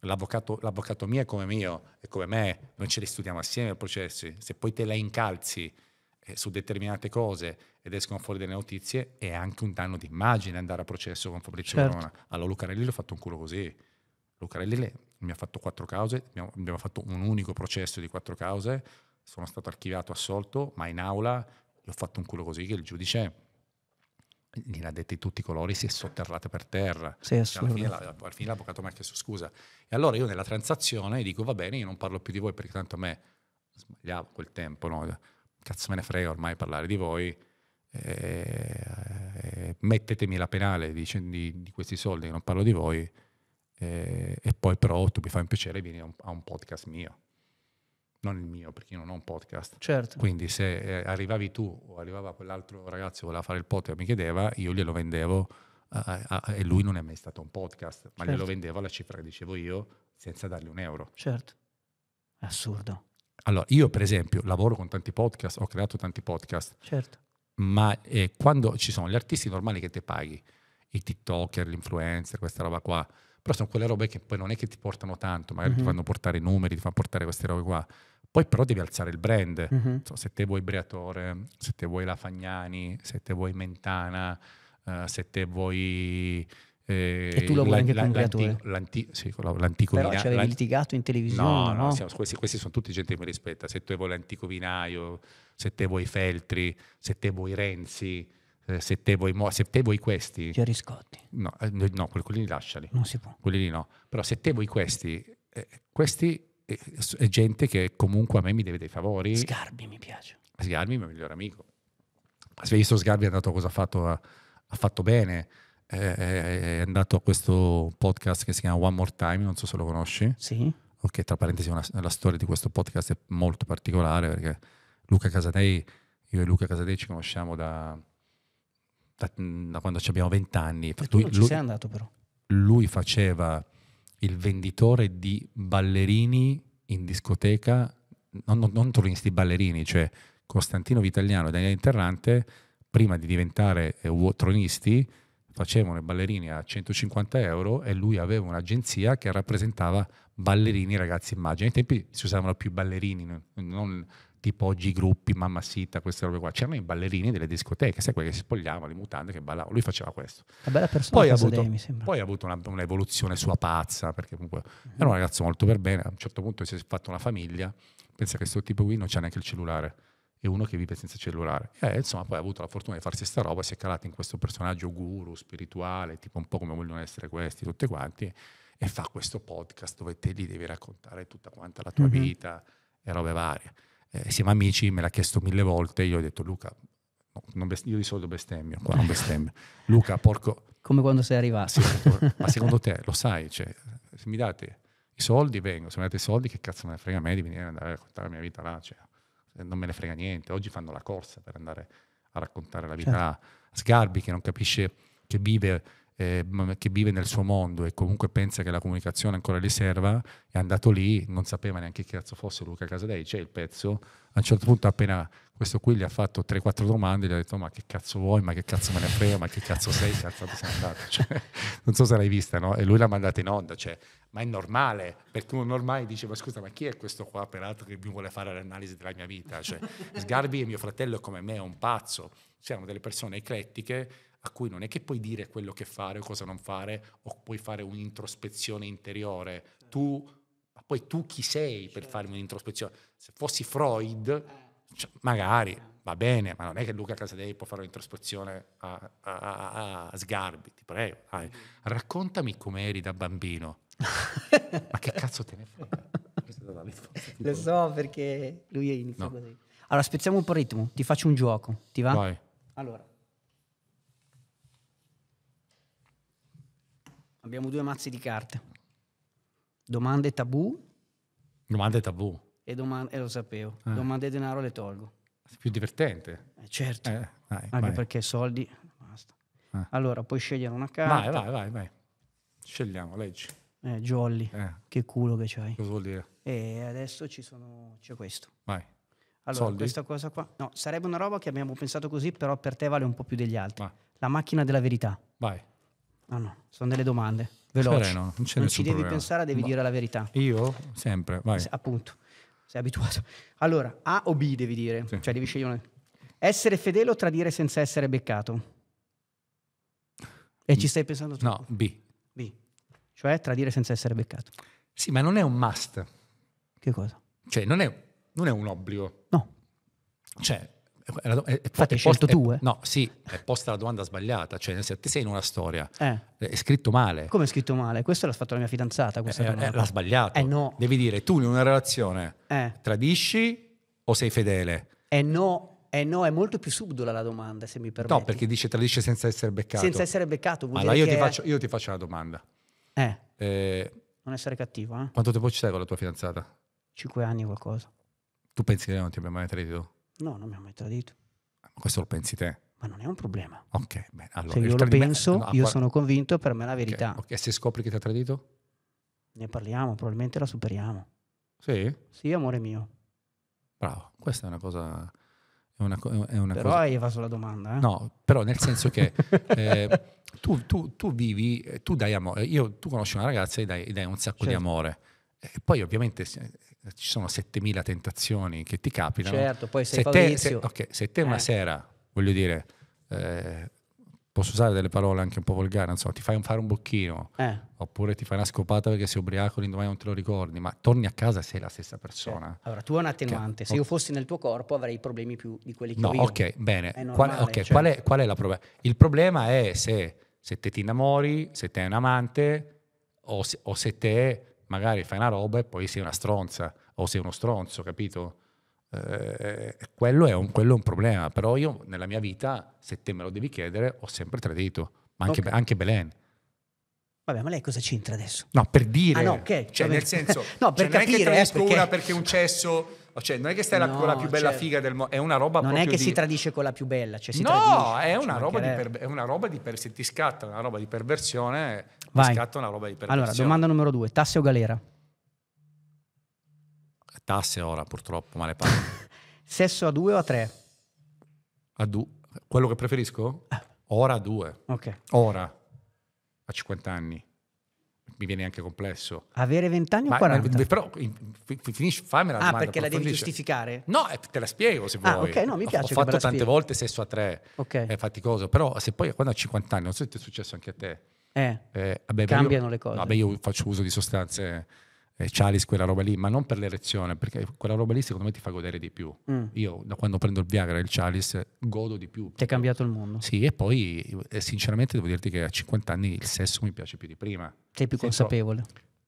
l'avvocato, l'avvocato mio è come mio, e come me, noi ce li studiamo assieme i processi. Se poi te la incalzi eh, su determinate cose ed escono fuori delle notizie, è anche un danno d'immagine andare a processo con Fabrizio certo. Corona. Allora Lucarelli l'ho fatto un culo così. Lucarelli le, mi ha fatto quattro cause, abbiamo, abbiamo fatto un unico processo di quattro cause, sono stato archiviato, assolto, ma in aula ho fatto un culo così che il giudice gliene ha detti tutti i colori, si è sotterrata per terra. Sì, cioè, alla, fine, la, alla fine l'avvocato mi ha chiesto scusa. E allora io nella transazione dico va bene, io non parlo più di voi perché tanto a me sbagliavo quel tempo, no? cazzo me ne frega ormai parlare di voi, eh, eh, mettetemi la penale dice, di, di, questi soldi, non parlo di voi, eh, e poi però tu mi fai un piacere vieni a un, a un podcast mio non il mio, perché io non ho un podcast. Certo. Quindi se eh, arrivavi tu o arrivava quell'altro ragazzo che voleva fare il podcast e mi chiedeva, io glielo vendevo a, a, a, e lui non è mai stato un podcast, ma certo. glielo vendevo alla cifra che dicevo io senza dargli un euro. Certo, assurdo. Allora, io per esempio lavoro con tanti podcast, ho creato tanti podcast. Certo. Ma eh, quando ci sono gli artisti normali che te paghi, i TikToker, gli influencer, questa roba qua, però sono quelle robe che poi non è che ti portano tanto, magari mm-hmm. ti mhm. fanno portare i numeri, ti fanno portare queste robe qua. Poi però devi alzare il brand, mm-hmm. so, se te vuoi Breatore, se te vuoi La Fagnani, se te vuoi Mentana, uh, se te vuoi... Eh, e tu lo vuoi anche la, con Breatore? L'anti, sì, l'antico Però ci avevi litigato in televisione, no? no, no? Siamo, questi, questi, sono tutti gente che mi rispetta, se te vuoi l'antico vinaio, se te vuoi Feltri, se te vuoi Renzi, eh, se, te vuoi se te vuoi questi... Giorgi Scotti. No, eh, no, quelli lì lasciali. Non si può. Quelli lì no. Però se te vuoi questi, eh, questi è, eh, è gente che comunque a me mi deve dei favori. Sgarbi mi piace. Sgarbi è il mio migliore amico. Se visto Sgarbi è andato cosa ha fatto, ha, ha fatto bene è andato a questo podcast che si chiama One More Time, non so se lo conosci. Sì. Ok, tra parentesi, una, la storia di questo podcast è molto particolare perché Luca Casadei, io e Luca Casadei ci conosciamo da da, mm, da quando abbiamo vent'anni. Tu lui, lui, andato però. Lui faceva il venditore di ballerini in discoteca, non, non, non turnisti, ballerini, cioè Costantino Vitaliano e Daniele Interrante, prima di diventare eh, tronisti, facevano i ballerini a 150 euro e lui aveva un'agenzia che rappresentava ballerini ragazzi immagini. Ai tempi si usavano più ballerini, non, tipo oggi i gruppi, mamma sita, queste robe qua, c'erano i ballerini delle discoteche, sai quelli che si spogliavano, le mutande che ballavano, lui faceva questo. Una bella persona, Poi ha, avuto, dei, poi ha, avuto, una, un'evoluzione sua pazza, perché comunque uh-huh. era un ragazzo molto per bene, a un certo punto si è fatto una famiglia, pensa che questo tipo qui non c'ha neanche il cellulare, è uno che vive senza cellulare. E insomma poi ha avuto la fortuna di farsi sta roba, si è calato in questo personaggio guru, spirituale, tipo un po' come vogliono essere questi, tutti quanti, e fa questo podcast dove te gli devi raccontare tutta quanta la tua uh-huh. vita e robe varie eh, siamo amici, me l'ha chiesto mille volte, io ho detto Luca, no, best- io di solito bestemmio, qua non bestemmio. <laughs> Luca, porco... Come quando sei arrivato. Sì, <laughs> ma secondo te, lo sai, cioè, se mi date i soldi vengo, se mi date i soldi che cazzo me ne frega a me di venire ad andare a raccontare la mia vita là, cioè, eh, non me ne frega niente. Oggi fanno la corsa per andare a raccontare la vita certo. là. Sgarbi che non capisce che vive eh, che vive nel suo mondo e comunque pensa che la comunicazione ancora gli serva, è andato lì, non sapeva neanche che cazzo fosse Luca Casadei, c'è il pezzo, a un certo punto appena questo qui gli ha fatto 3-4 domande, gli ha detto ma che cazzo vuoi, ma che cazzo me ne frega, ma che cazzo sei, cazzo sei andato, <laughs> cioè, non so se l'hai vista, no? E lui l'ha mandata in onda, cioè, ma è normale, perché uno ormai dice ma scusa ma chi è questo qua peraltro che mi vuole fare l'analisi della mia vita, cioè, Sgarbi mio fratello come me è un pazzo, siamo delle persone eclettiche a cui non è che puoi dire quello che fare o cosa non fare, o puoi fare un'introspezione interiore. Tu, ma poi tu chi sei per certo. fare un'introspezione? Se fossi Freud, eh. cioè, magari eh. va bene, ma non è che Luca Casadei può fare un'introspezione a, a, a, a Sgarbi, ti prego. Dai. Raccontami come eri da bambino. <laughs> ma che cazzo te ne frega? Lo so perché lui è inizio no. così. Allora, spezziamo un po' il ritmo, ti faccio un gioco, ti va? Vai. Allora, Abbiamo due mazzi di carte. Domande tabù. Domande tabù. E, domande, e lo sapevo. Eh. Domande e denaro le tolgo. È più divertente. Eh, certo. Eh, vai, Anche vai. perché soldi... Basta. Eh. Allora, puoi scegliere una carta. Vai, vai, vai. vai. Scegliamo, leggi. Eh, jolly. Eh. Che culo che c'hai. Cosa vuol dire? E adesso ci sono... c'è questo. Vai. Allora, soldi? questa cosa qua... No, sarebbe una roba che abbiamo pensato così, però per te vale un po' più degli altri. Vai. La macchina della verità. Vai. No, no, sono delle domande. Veloci. Sereno, non, non ci devi problema. pensare, devi Ma dire la verità. Io? Sempre, vai. Appunto, sei abituato. Allora, A o B devi dire, sì. cioè devi scegliere. Essere fedele o tradire senza essere beccato? E ci stai pensando tu? No, B. B. Cioè tradire senza essere beccato. Sì, ma non è un must. Che cosa? Cioè, non è, non è un obbligo. No. Cioè, è, è, è, Infatti hai scelto tu, eh? No, sì, è posta la domanda sbagliata, cioè se te sei in una storia, eh. è scritto male. Come è scritto male? Questo l'ha fatto la mia fidanzata, questa eh, eh domanda. L'ha sbagliato. Eh no. Devi dire, tu in una relazione eh. tradisci o sei fedele? Eh no. Eh no, è molto più subdola la domanda, se mi permetti. No, perché dice tradisce senza essere beccato. Senza essere beccato vuol allora, io, che... ti faccio, io ti faccio una domanda. Eh. eh. Non essere cattivo, eh. Quanto tempo ci sei con la tua fidanzata? Cinque anni o qualcosa. Tu pensi che non ti abbia mai tradito? No, non mi ha mai tradito. Ah, questo lo pensi te? Ma non è un problema. Ok, bene. Allora, Se io lo penso, no, io sono convinto, per me è la verità. Okay. E se scopri che ti ha tradito? Ne parliamo, probabilmente la superiamo. Sì? Sì, amore mio. Bravo, questa è una cosa... È una, è una però cosa... hai evaso la domanda. Eh? No, però nel senso che <laughs> eh, tu, tu, tu, vivi, eh, tu dai amore, io, tu conosci una ragazza e dai, dai un sacco certo. di amore. E poi ovviamente ci sono 7000 tentazioni che ti capitano. Certo, poi sei se te, se, okay, se te eh. una sera, voglio dire, eh, posso usare delle parole anche un po' volgari, so, ti fai un fare un bocchino, eh. oppure ti fai una scopata perché sei ubriaco, l'indomani non te lo ricordi, ma torni a casa e sei la stessa persona. Cioè, allora, tu hai un attenuante, che, se io fossi nel tuo corpo avrei problemi più di quelli che no, ho io. ok, bene. È normale, qual, okay, cioè... qual, è, qual, è, la problema? Il problema è se, se te ti innamori, se te è un amante, o se, o se te magari fai una roba e poi sei una stronza o sei uno stronzo, capito? Eh, eh, quello, è un, quello, è un, problema, però io nella mia vita, se te me lo devi chiedere, ho sempre tradito, ma anche, okay. anche Belen. Vabbè, ma lei cosa c'entra adesso? No, per dire. Ah, no, okay. Cioè, Vabbè. nel senso, <laughs> no, per cioè, capire, non è che eh, perché... perché un cesso. Cioè, non è che stai no, la, con la più bella cioè, figa del mondo, è una roba Non è che di... si tradisce con la più bella, cioè si no, tradisce, è, cioè, una roba di per, è una roba di per, se ti scatta una roba di perversione Vai. scatta una roba di Allora, domanda numero due, tasse o galera? Tasse ora purtroppo, male pare. <laughs> Sesso a due o a tre? A due. Quello che preferisco? Ah. Ora a due. Ok. Ora, a 50 anni mi viene anche complesso. Avere 20 anni o 40? Ma, però finisci, fammi la ah, domanda. Ah, perché la devi giustificare? No, eh, te la spiego se ah, vuoi. ok, no, mi piace. Ho, ho fatto tante spiego. volte sesso a tre, Ok. è faticoso, però se poi quando a 50 anni, non so se ti è successo anche a te, eh, eh, vabbè, cambiano io, le cose. Vabbè, io faccio uso di sostanze eh, Cialis, quella roba lì, ma non per l'erezione, perché quella roba lì secondo me ti fa godere di più. Mm. Io da quando prendo il Viagra e il Chalis godo di più. Ti è cambiato il mondo. Sì, e poi eh, sinceramente devo dirti che a 50 anni il sesso mi piace più di prima. Sei più consapevole.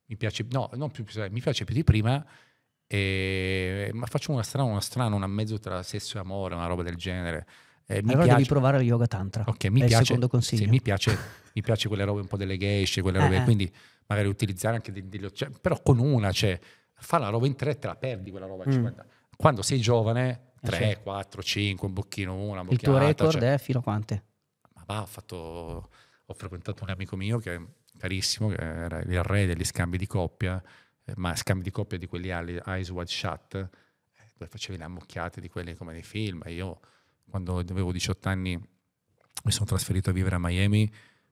Mi piace, no, non più, mi piace più di prima, e, ma faccio una strana, una strana, una mezzo tra sesso e amore, una roba del genere. Eh, allora piace... devi provare lo yoga tantra. Ok, mi piace, il secondo consiglio. Sì, mi, piace, mi piace quelle robe un po' delle geishe, quelle eh, robe, eh. quindi magari utilizzare anche degli occhiali, cioè, però con una, cioè, fa la roba in tre, te la perdi quella roba. Mm. Quando sei giovane, eh, tre, eh, sì. 4, 5, un bocchino, una bocchiata. Il tuo record cioè... è fino a quante? Ma va, ho fatto... Ho frequentato un amico mio che è carissimo, che era il re degli scambi di coppia, eh, ma scambi di coppia di quelli Eyes Wide Shut, dove facevi le ammocchiate di quelli come nei film, e io quando avevo 18 anni mi sono trasferito a vivere a Miami,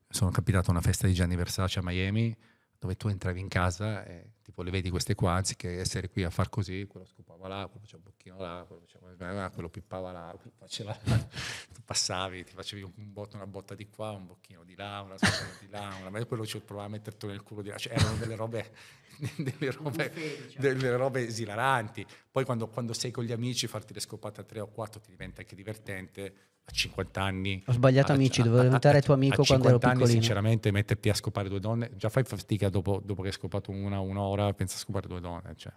sono capitato a una festa di Gianni Versace a Miami, dove tu entravi in casa e tipo le vedi queste qua, anziché essere qui a far così, quello scopava là, quello faceva un bocchino là, quello, faceva là, quello pippava là, quello faceva là, <laughs> tu passavi, ti facevi un botto, una botta di qua, un bocchino di là, una scopa di là, una, ma quello ci provava a metterti nel culo di là, cioè erano delle robe, <laughs> delle robe, eh. delle robe esilaranti, poi quando, quando, sei con gli amici farti le scopate a tre o quattro ti diventa anche divertente, a 50 anni. Ho sbagliato a, amici, dovevo diventare tuo amico quando ero piccolino. A 50 anni sinceramente metterti a scopare due donne, già fai fatica dopo, dopo che hai scopato una, un'ora, ora pensa a scopare due donne. Cioè.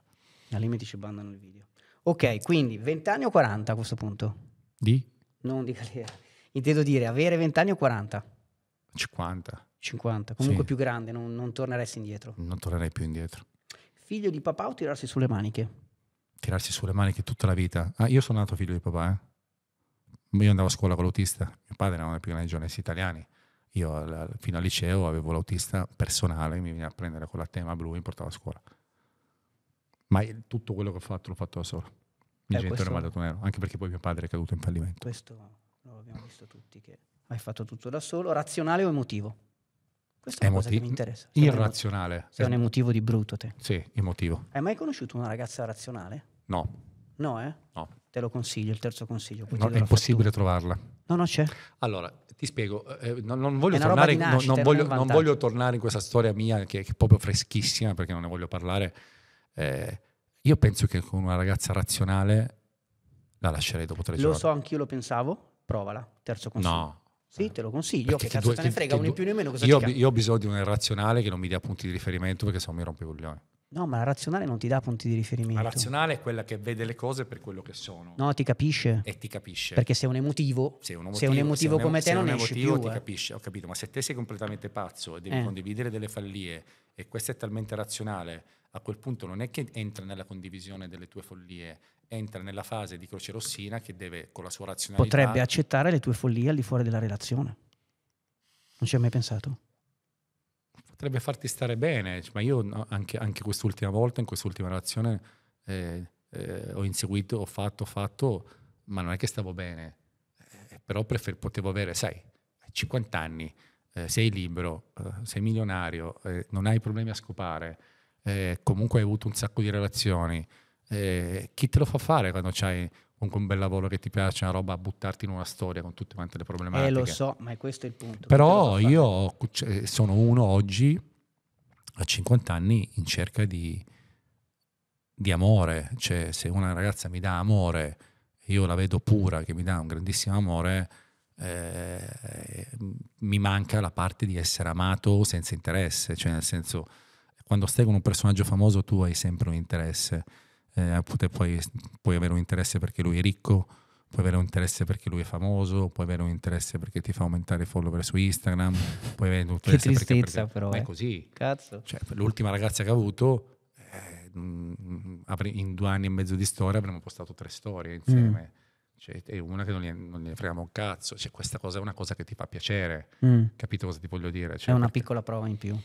Al limite ci bandano il video. Ok, quindi 20 anni o 40 a questo punto? Di? Non di carriera. Intendo dire avere 20 anni o 40? 50. 50, comunque sì. più grande, non, non torneresti indietro. Non tornerei più indietro. Figlio di papà o tirarsi sulle maniche? Tirarsi sulle maniche tutta la vita. Ah, io sono nato figlio di papà, eh? Io andavo a scuola con l'autista, mio padre era uno dei più grandi giornalisti italiani io fino al liceo avevo l'autista personale, mi veniva a prendere con la tema blu e mi portava a scuola. Ma tutto quello che ho fatto l'ho fatto da solo. Il eh, genitore mi ha dato nero, anche perché poi mio padre è caduto in fallimento. Questo lo abbiamo visto tutti, che hai fatto tutto da solo, razionale o emotivo? Questo è una Emoti- cosa che mi mm, interessa. Sono irrazionale. Emotivo. Sei un emotivo di brutto te. Sì, emotivo. Hai mai conosciuto una ragazza razionale? No. No, eh? No. Te lo consiglio, il terzo consiglio. No, è impossibile trovarla. No, no, c'è. Allora, ti spiego, eh, eh non, non, voglio tornare, nascita, non, voglio, non, voglio tornare, in questa storia mia che, che, è proprio freschissima perché non ne voglio parlare. Eh, io penso che con una ragazza razionale la lascerei dopo tre lo giorni. Lo so, anch'io lo pensavo, provala, terzo consiglio. No. Sì, te lo consiglio, perché che cazzo due, te ne frega, che, un in più né meno cosa io, ho, io ho bisogno di un irrazionale che non mi dia punti di riferimento perché se no mi rompe i coglioni. No, ma la razionale non ti dà punti di riferimento. La razionale è quella che vede le cose per quello che sono. No, ti capisce. E ti capisce. Perché se un emotivo, se, un emotivo, se un emotivo se come te non esci più. ti eh. capisce, ho capito, ma se te sei completamente pazzo e devi eh. condividere delle fallie e questa è talmente razionale, a quel punto non è che entra nella condivisione delle tue follie, entra nella fase di Croce Rossina che deve con la sua razionalità... Potrebbe accettare le tue follie al di fuori della relazione. Non ci hai mai pensato? potrebbe farti stare bene, ma io anche, anche quest'ultima volta, in quest'ultima relazione, eh, eh, ho inseguito, ho fatto, ho fatto, ma non è che stavo bene, eh, però prefer- potevo avere, sai, 50 anni, eh, sei libero, eh, sei milionario, eh, non hai problemi a scopare, comunque hai avuto un sacco di relazioni, chi te lo fa fare quando c'hai comunque un bel lavoro che ti piace, una roba, a buttarti in una storia con tutte quante le problematiche. Eh, lo so, ma è questo il punto. Però io cioè, sono uno oggi a 50 anni in cerca di, di amore, cioè se una ragazza mi dà amore, io la vedo pura, che mi dà un grandissimo amore, eh, mi manca la parte di essere amato senza interesse, cioè nel senso, quando stai con un personaggio famoso tu hai sempre un interesse eh, puoi, puoi avere un interesse perché lui è ricco, puoi avere un interesse perché lui è famoso, puoi avere un interesse perché ti fa aumentare i follower su Instagram, puoi avere un interesse che perché, perché però, è eh. così. Cazzo. Cioè, l'ultima ragazza che ha avuto eh, mm, mm, in due anni e mezzo di storia avremmo postato tre storie insieme. Mm. Cioè, e una che non ne, non un cazzo, cioè, questa cosa è una cosa che ti fa piacere, mm. capito cosa ti voglio dire? Cioè, è una perché... piccola prova in più.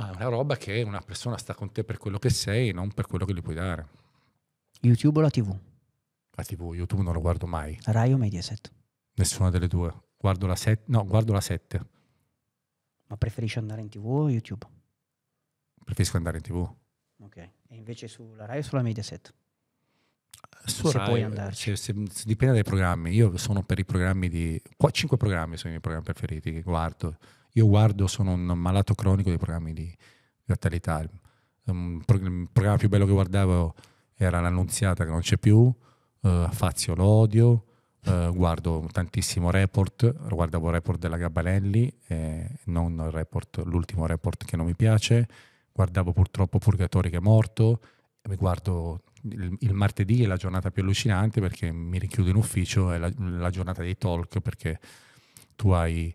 No, è una roba che una persona sta con te per quello che sei, non per quello che gli puoi dare. YouTube o la TV? La TV, YouTube non lo guardo mai. Rai o Mediaset? Nessuna delle due. Guardo la 7. No, guardo la 7. Ma preferisci andare in TV o YouTube? Preferisco andare in TV. Ok. E invece sulla Rai o sulla Mediaset? Su se Rai, puoi andarci. Se, se, dipende dai programmi. Io sono per i programmi di... Qua cinque programmi sono i miei programmi preferiti che guardo. Io guardo, sono un malato cronico dei programmi di natalità. Um, il programma più bello che guardavo era l'Annunziata che non c'è più, uh, Fazio l'odio, uh, guardo tantissimo report, guardavo il report della Gabbanelli, eh, non report, l'ultimo report che non mi piace, guardavo purtroppo Purgatori che è morto, mi guardo il, il, martedì è la giornata più allucinante perché mi richiudo in ufficio, è la, la giornata dei talk perché tu hai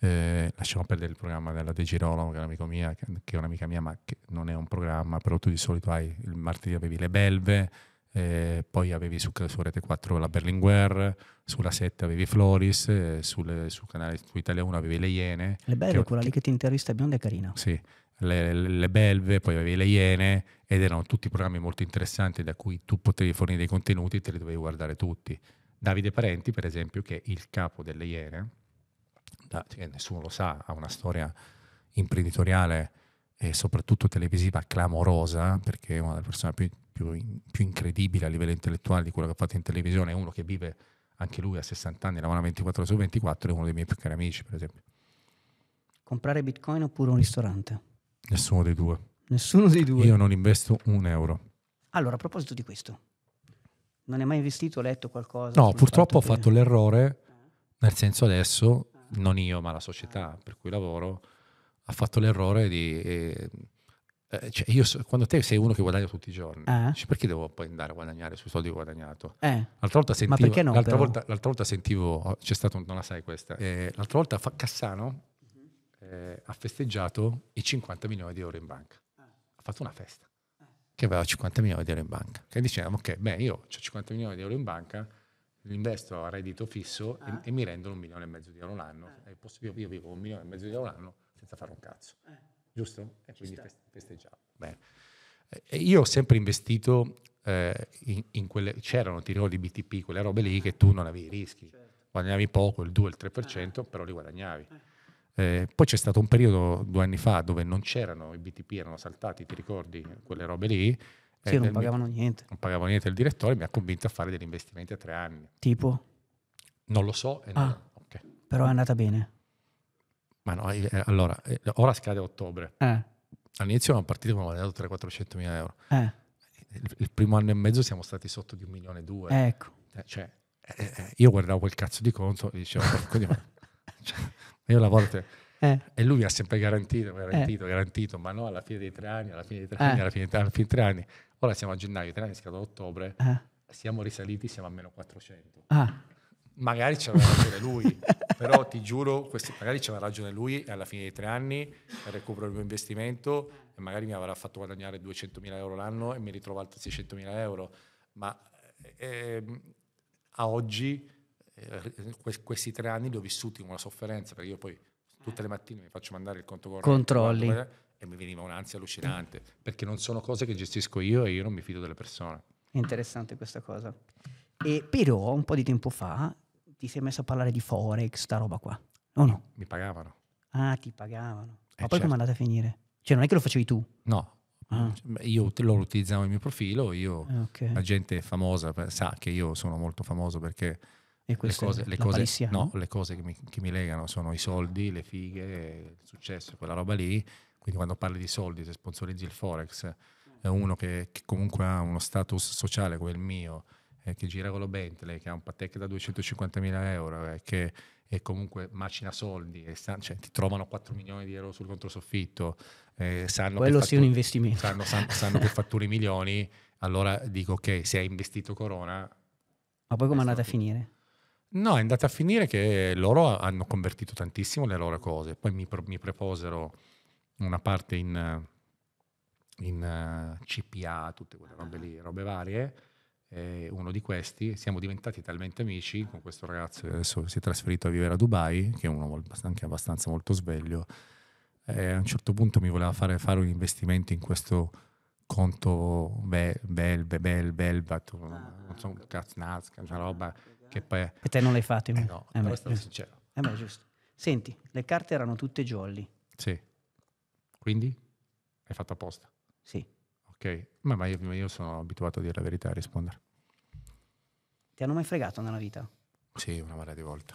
eh, lasciamo perdere il programma della De Girolamo, che è un'amica mia, che è un'amica mia, ma che non è un programma, però tu di solito hai il martedì avevi le belve, eh, poi avevi su, su Rete 4 la Berlinguer, sulla 7 avevi Floris, eh, sulle, sul canale su Italia 1 avevi le Iene. Le belve, che, quella lì che ti interista è bionda e carina. Sì, le, le, le, belve, poi avevi le Iene, ed erano tutti programmi molto interessanti da cui tu potevi fornire dei contenuti e te li dovevi guardare tutti. Davide Parenti, per esempio, che è il capo delle Iene, da, nessuno lo sa, ha una storia imprenditoriale e soprattutto televisiva clamorosa, perché è una delle persone più, più, più incredibili a livello intellettuale di quello che ha fatto in televisione, è uno che vive anche lui a 60 anni, lavora 24 ore su 24, è uno dei miei più cari amici, per esempio. Comprare bitcoin oppure un ristorante? Nessuno dei due. Nessuno dei due. Io non investo un euro. Allora, a proposito di questo, non hai mai investito, letto qualcosa? No, purtroppo ho che... fatto l'errore, nel senso adesso non io ma la società per cui lavoro, ha fatto l'errore di... Eh, eh cioè io, quando te sei uno che guadagna tutti i giorni, eh. cioè perché devo poi andare a guadagnare sui soldi che ho guadagnato? Eh. L'altra volta sentivo, no, l'altra, volta, l'altra volta sentivo, oh, c'è stato, non la sai questa, eh, l'altra volta Cassano eh, ha festeggiato i 50 milioni di euro in banca, ha fatto una festa che aveva 50 milioni di euro in banca, che dicevamo che beh io ho 50 milioni di euro in banca, investo a reddito fisso ah. e, e, mi rendono un milione e mezzo di euro l'anno. Ah. io, io, vivo un milione e mezzo di euro l'anno senza fare un cazzo, eh. giusto? E quindi festeggiamo. Bene. io ho sempre investito eh, in, in, quelle, c'erano tiro di BTP, quelle robe lì che ah. tu non avevi rischi, certo. guadagnavi poco, il 2, il 3%, ah. però li guadagnavi. Eh. eh, poi c'è stato un periodo due anni fa dove non c'erano i BTP, erano saltati, ti ricordi quelle robe lì, sì, non eh, pagavano mio, niente. Non pagavano niente. Il direttore mi ha convinto a fare degli investimenti a tre anni. Tipo? Non lo so. Ah, non... Okay. Però è andata bene. Ma no, eh, eh, allora, ora scade a ottobre. All'inizio erano partiti con un mandato 300-400 mila euro. Il, il, primo anno e mezzo siamo stati sotto di un milione e due. Ecco. cioè, io guardavo quel cazzo di conto e dicevo, quindi, ma, <laughs> cioè, io la volta... Eh. E lui mi ha sempre garantito, garantito, eh. garantito, ma no, alla fine dei tre anni, alla fine dei tre eh. anni, alla fine dei tre anni. Ora siamo a gennaio, te ne ad ottobre, ah. siamo risaliti, siamo a meno 400. Ah. Magari c'aveva <laughs> ragione lui, però ti giuro, questi, magari c'aveva ragione lui e alla fine dei tre anni recupero il mio investimento e magari mi avrà fatto guadagnare 200.000 euro l'anno e mi ritrovo altri 600.000 euro. Ma eh, a oggi eh, questi tre anni li ho vissuti con una sofferenza, perché io poi tutte le mattine mi faccio mandare il conto corrente. Controlli. Guarda, e mi veniva un'ansia allucinante, perché non sono cose che gestisco io e io non mi fido delle persone. interessante questa cosa. E però un po' di tempo fa ti sei messo a parlare di Forex, sta roba qua, o no? Mi pagavano. Ah, ti pagavano. Eh, Ma poi certo. come è certo. andata a finire? Cioè non è che lo facevi tu? No, Ah. Io loro utilizzavano il mio profilo, io, ah, okay. la gente famosa sa che io sono molto famoso perché e le cose, le cose, no, le cose che mi, che mi, legano sono i soldi, le fighe, il successo, quella roba lì. Quindi quando parli di soldi, se sponsorizzi il Forex, è uno che, che comunque ha uno status sociale come il mio, eh, che gira con lo Bentley, che ha un patek da 250.000 euro, eh, che e comunque macina soldi, e sta, cioè, ti trovano 4 milioni di euro sul controsoffitto, eh, sanno quello sia un investimento. Sanno, sanno, sanno che fatturi milioni, allora dico ok, se hai investito Corona... Ma poi come andate a esatto. finire? No, è andata a finire che loro hanno convertito tantissimo le loro cose, poi mi, pro- mi proposero una parte in, in uh, eh, CPA, tutte quelle robe lì, ah. robe varie. E uno di questi, siamo diventati talmente amici con questo ragazzo che adesso si è trasferito a vivere a Dubai, che è uno anche abbastanza molto sveglio. E a un certo punto mi voleva fare, fare un investimento in questo conto bel, bel, bel, bel, bel, non so, ah, cazzo, Nazca, una cioè roba che poi... E te non l'hai fatto, eh no, eh beh, stato sincero. Eh beh, giusto. Senti, le carte erano tutte jolly. Sì. Quindi? Hai fatto apposta? Sì. Ok, ma, ma io, io, sono abituato a dire la verità e a rispondere. Ti hanno mai fregato nella vita? Sì, una marea di volte.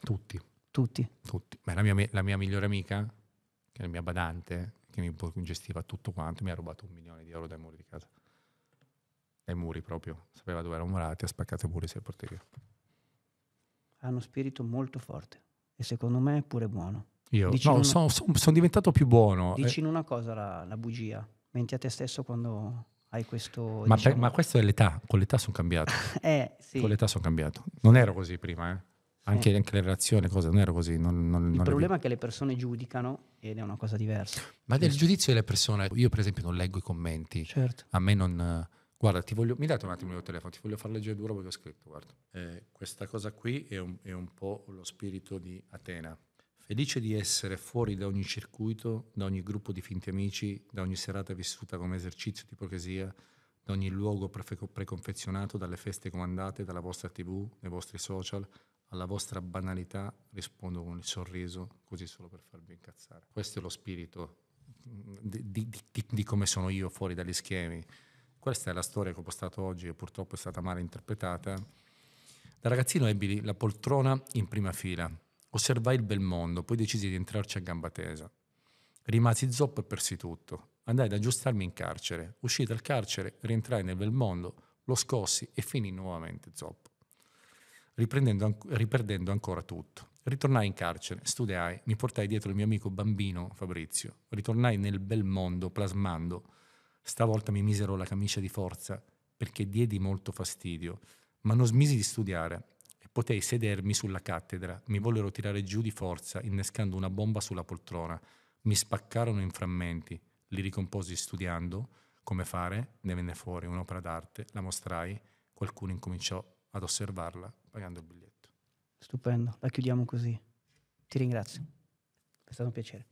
Tutti. Tutti? Tutti. Beh, la, mia, la mia migliore amica, che è la mia badante, che mi gestiva tutto quanto, mi ha rubato un milione di euro dai muri di casa ai muri proprio, sapeva dove erano murati, ha spaccato i muri e si è portato Ha uno spirito molto forte e secondo me è pure buono. Io no, una... sono son, son diventato più buono. Dici eh... in una cosa la, la, bugia, menti a te stesso quando hai questo... Ma, diciamo... per, ma questo è l'età, con l'età sono cambiato. <laughs> eh, sì. Con l'età sono cambiato. Non ero così prima, eh. Anche, eh. anche, le relazioni, cose, non ero così. Non, non, il non problema è che le persone giudicano ed è una cosa diversa. Ma del giudizio delle persone, io per esempio non leggo i commenti. Certo. A me non Guarda, voglio, mi date un attimo il mio telefono, ti voglio far leggere duro quello che ho scritto. Eh, questa cosa qui è un, è un po' lo spirito di Atena. Felice di essere fuori da ogni circuito, da ogni gruppo di finti amici, da ogni serata vissuta come esercizio di ipocrisia, da ogni luogo prefe- preconfezionato, dalle feste comandate, dalla vostra tv, dai vostri social, alla vostra banalità rispondo con il sorriso, così solo per farvi incazzare. Questo è lo spirito mm, di, di, di, di come sono io fuori dagli schemi. Questa è la storia che ho postato oggi, che purtroppo è stata male interpretata. Da ragazzino ebbi la poltrona in prima fila, osservai il bel mondo, poi decisi di entrarci a gamba tesa. Rimasi zoppo e persi tutto. Andai ad aggiustarmi in carcere. Uscii dal carcere, rientrai nel bel mondo, lo scossi e finì nuovamente zoppo. riperdendo ancora tutto. Ritornai in carcere, studiai, mi portai dietro il mio amico bambino Fabrizio. Ritornai nel bel mondo, plasmando Stavolta mi misero la camicia di forza perché diedi molto fastidio, ma non smisi di studiare e potei sedermi sulla cattedra. Mi vollero tirare giù di forza, innescando una bomba sulla poltrona. Mi spaccarono in frammenti, li ricomposi studiando come fare, ne venne fuori un'opera d'arte, la mostrai, qualcuno incominciò ad osservarla pagando il biglietto. Stupendo, la chiudiamo così. Ti ringrazio, è stato un piacere.